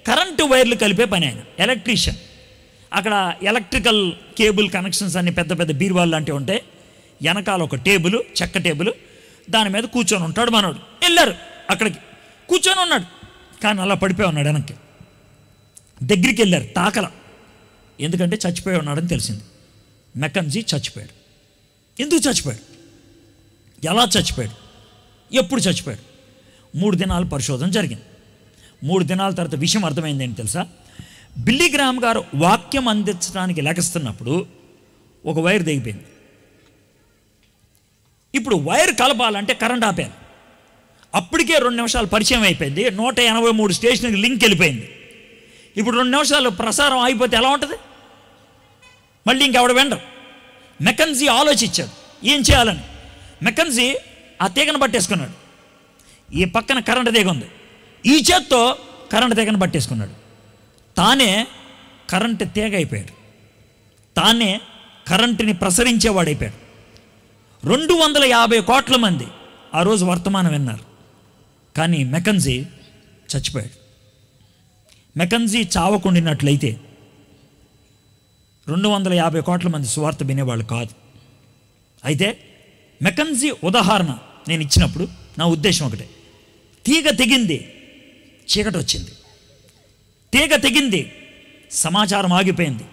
కరెంటు వైర్లు కలిపే పని ఆయన ఎలక్ట్రీషియన్ అక్కడ ఎలక్ట్రికల్ కేబుల్ కనెక్షన్స్ అన్ని పెద్ద పెద్ద బీరువాళ్ళు లాంటివి ఉంటాయి వెనకాల ఒక టేబుల్ చెక్క టేబుల్ దాని మీద కూర్చొని ఉంటాడు మనోడు వెళ్ళారు అక్కడికి కూర్చొని ఉన్నాడు కానీ అలా పడిపోయి ఉన్నాడు వెనక్కి దగ్గరికి వెళ్ళారు తాకల ఎందుకంటే చచ్చిపోయి ఉన్నాడని తెలిసింది మెకన్జీ చచ్చిపోయాడు ఎందుకు చచ్చిపోయాడు ఎలా చచ్చిపోయాడు ఎప్పుడు చచ్చిపోయాడు మూడు దినాలు పరిశోధన జరిగింది మూడు దినాల తర్వాత విషయం అర్థమైంది ఏంటి తెలుసా బిల్లీగ్రామ్ గారు వాక్యం అందించడానికి లెక్కస్తున్నప్పుడు ఒక వైర్ దిగిపోయింది ఇప్పుడు వైర్ కలపాలంటే కరెంట్ ఆపారు అప్పటికే రెండు నిమిషాలు పరిచయం అయిపోయింది నూట ఎనభై మూడు స్టేషన్కి లింక్ వెళ్ళిపోయింది ఇప్పుడు రెండు నిమిషాలు ప్రసారం అయిపోతే ఎలా ఉంటుంది మళ్ళీ ఇంకెవడ వెండరు మెకన్జీ ఆలోచించాడు ఏం చేయాలని మెకంజీ ఆ తీగను పట్టేసుకున్నాడు ఈ పక్కన కరెంట్ తీగ ఉంది ఈ చేత్తో కరెంట్ తీగను పట్టేసుకున్నాడు తానే కరెంట్ తీగ అయిపోయాడు తానే కరెంటుని ప్రసరించేవాడైపోయాడు రెండు వందల యాభై కోట్ల మంది ఆ రోజు వర్తమానం విన్నారు కానీ మెకన్జీ చచ్చిపోయాడు మెకన్జీ చావకుండినట్లయితే రెండు వందల యాభై కోట్ల మంది సువార్త వినేవాళ్ళు కాదు అయితే మెకన్జీ ఉదాహరణ నేను ఇచ్చినప్పుడు నా ఉద్దేశం ఒకటే తీగ తెగింది చీకటి వచ్చింది తీగ తెగింది సమాచారం ఆగిపోయింది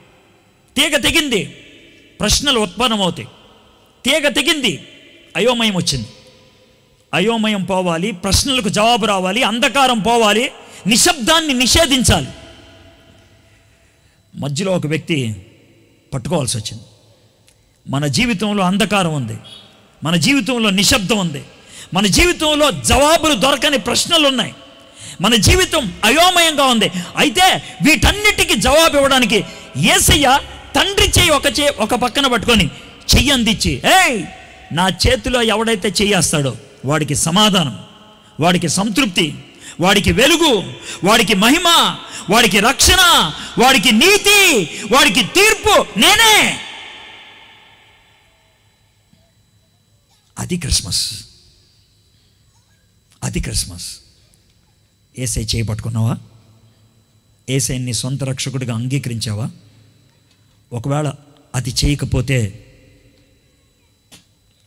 తీగ తెగింది ప్రశ్నలు ఉత్పన్నమవుతాయి తీగ తెగింది అయోమయం వచ్చింది అయోమయం పోవాలి ప్రశ్నలకు జవాబు రావాలి అంధకారం పోవాలి నిశ్శబ్దాన్ని నిషేధించాలి మధ్యలో ఒక వ్యక్తి పట్టుకోవాల్సి వచ్చింది మన జీవితంలో అంధకారం ఉంది మన జీవితంలో నిశ్శబ్దం ఉంది మన జీవితంలో జవాబులు దొరకని ప్రశ్నలు ఉన్నాయి మన జీవితం అయోమయంగా ఉంది అయితే వీటన్నిటికీ జవాబు ఇవ్వడానికి ఏసయ్య తండ్రి చేయి ఒక చే ఒక పక్కన పట్టుకొని చెయ్యి అందించి ఏయ్ నా చేతిలో ఎవడైతే చేయేస్తాడో వాడికి సమాధానం వాడికి సంతృప్తి వాడికి వెలుగు వాడికి మహిమ వాడికి రక్షణ వాడికి నీతి వాడికి తీర్పు నేనే అది క్రిస్మస్ అది క్రిస్మస్ ఏసై పట్టుకున్నావా ఏసైని సొంత రక్షకుడిగా అంగీకరించావా ఒకవేళ అది చేయకపోతే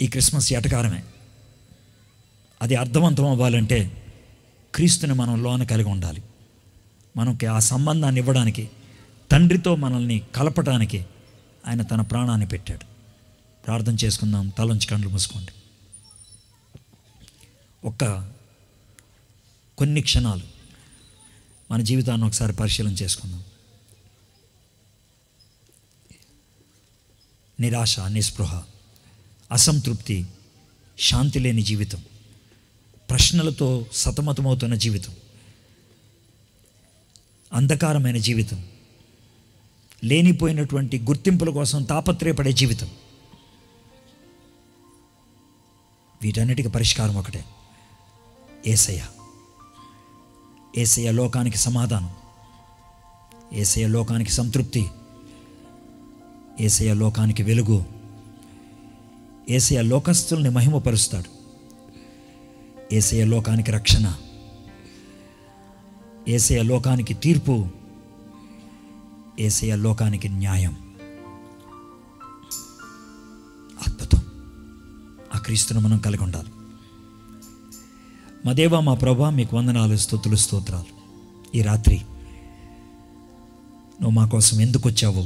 ఈ క్రిస్మస్ ఎటకారమే అది అర్థవంతం అవ్వాలంటే క్రీస్తుని మనం లోన కలిగి ఉండాలి మనకి ఆ సంబంధాన్ని ఇవ్వడానికి తండ్రితో మనల్ని కలపడానికి ఆయన తన ప్రాణాన్ని పెట్టాడు ప్రార్థన చేసుకుందాం తలంచి కండ్లు మూసుకోండి ఒక్క కొన్ని క్షణాలు మన జీవితాన్ని ఒకసారి పరిశీలన చేసుకుందాం నిరాశ నిస్పృహ అసంతృప్తి శాంతి లేని జీవితం ప్రశ్నలతో సతమతమవుతున్న జీవితం అంధకారమైన జీవితం లేనిపోయినటువంటి గుర్తింపుల కోసం తాపత్రయపడే జీవితం వీటన్నిటికి పరిష్కారం ఒకటే ఏసయ్య ఏసయ్య లోకానికి సమాధానం ఏసయ్య లోకానికి సంతృప్తి ఏసయ్య లోకానికి వెలుగు ఏసయ్య లోకస్తుల్ని మహిమపరుస్తాడు ఏసయ లోకానికి రక్షణ ఏసయ లోకానికి తీర్పు ఏసయ లోకానికి న్యాయం క్రీస్తును మనం కలిగి ఉండాలి మా దేవ మా ప్రభా మీకు వందనాలు స్థుతులు స్తోత్రాలు ఈ రాత్రి నువ్వు మా కోసం ఎందుకు వచ్చావు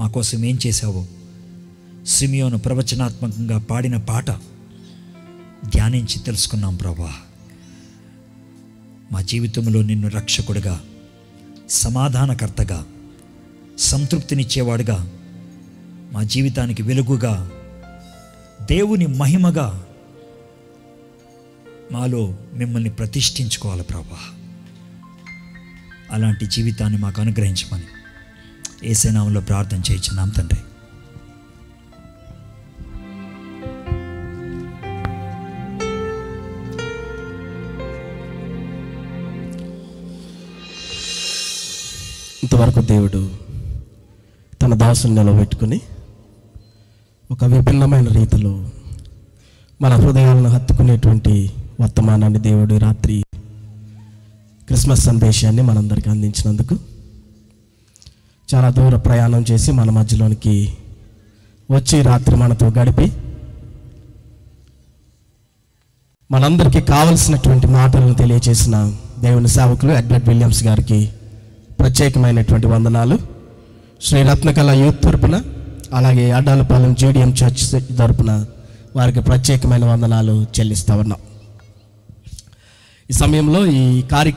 మా కోసం ఏం చేశావు సిమియోను ప్రవచనాత్మకంగా పాడిన పాట ధ్యానించి తెలుసుకున్నాం ప్రభా మా జీవితంలో నిన్ను రక్షకుడిగా సమాధానకర్తగా సంతృప్తినిచ్చేవాడుగా మా జీవితానికి వెలుగుగా దేవుని మహిమగా మాలో మిమ్మల్ని ప్రతిష్ఠించుకోవాలి ప్రభా అలాంటి జీవితాన్ని మాకు అనుగ్రహించమని ఏసేనామంలో ప్రార్థన చేయించున్నాం తండ్రి ఇంతవరకు దేవుడు తన దాసుని నిలబెట్టుకుని ఒక విభిన్నమైన రీతిలో మన హృదయాలను హత్తుకునేటువంటి వర్తమానాన్ని దేవుడు రాత్రి క్రిస్మస్ సందేశాన్ని మనందరికీ అందించినందుకు చాలా దూర ప్రయాణం చేసి మన మధ్యలోనికి వచ్చి రాత్రి మనతో గడిపి మనందరికీ కావలసినటువంటి మాటలను తెలియజేసిన దేవుని సేవకులు అడ్వర్డ్ విలియమ్స్ గారికి ప్రత్యేకమైనటువంటి వందనాలు శ్రీరత్నకళ యూత్ తరపున అలాగే అడ్డాలపాలెం జేడిఎం చర్చ్ తరపున వారికి ప్రత్యేకమైన వందనాలు చెల్లిస్తా ఉన్నాం ఈ సమయంలో ఈ కార్య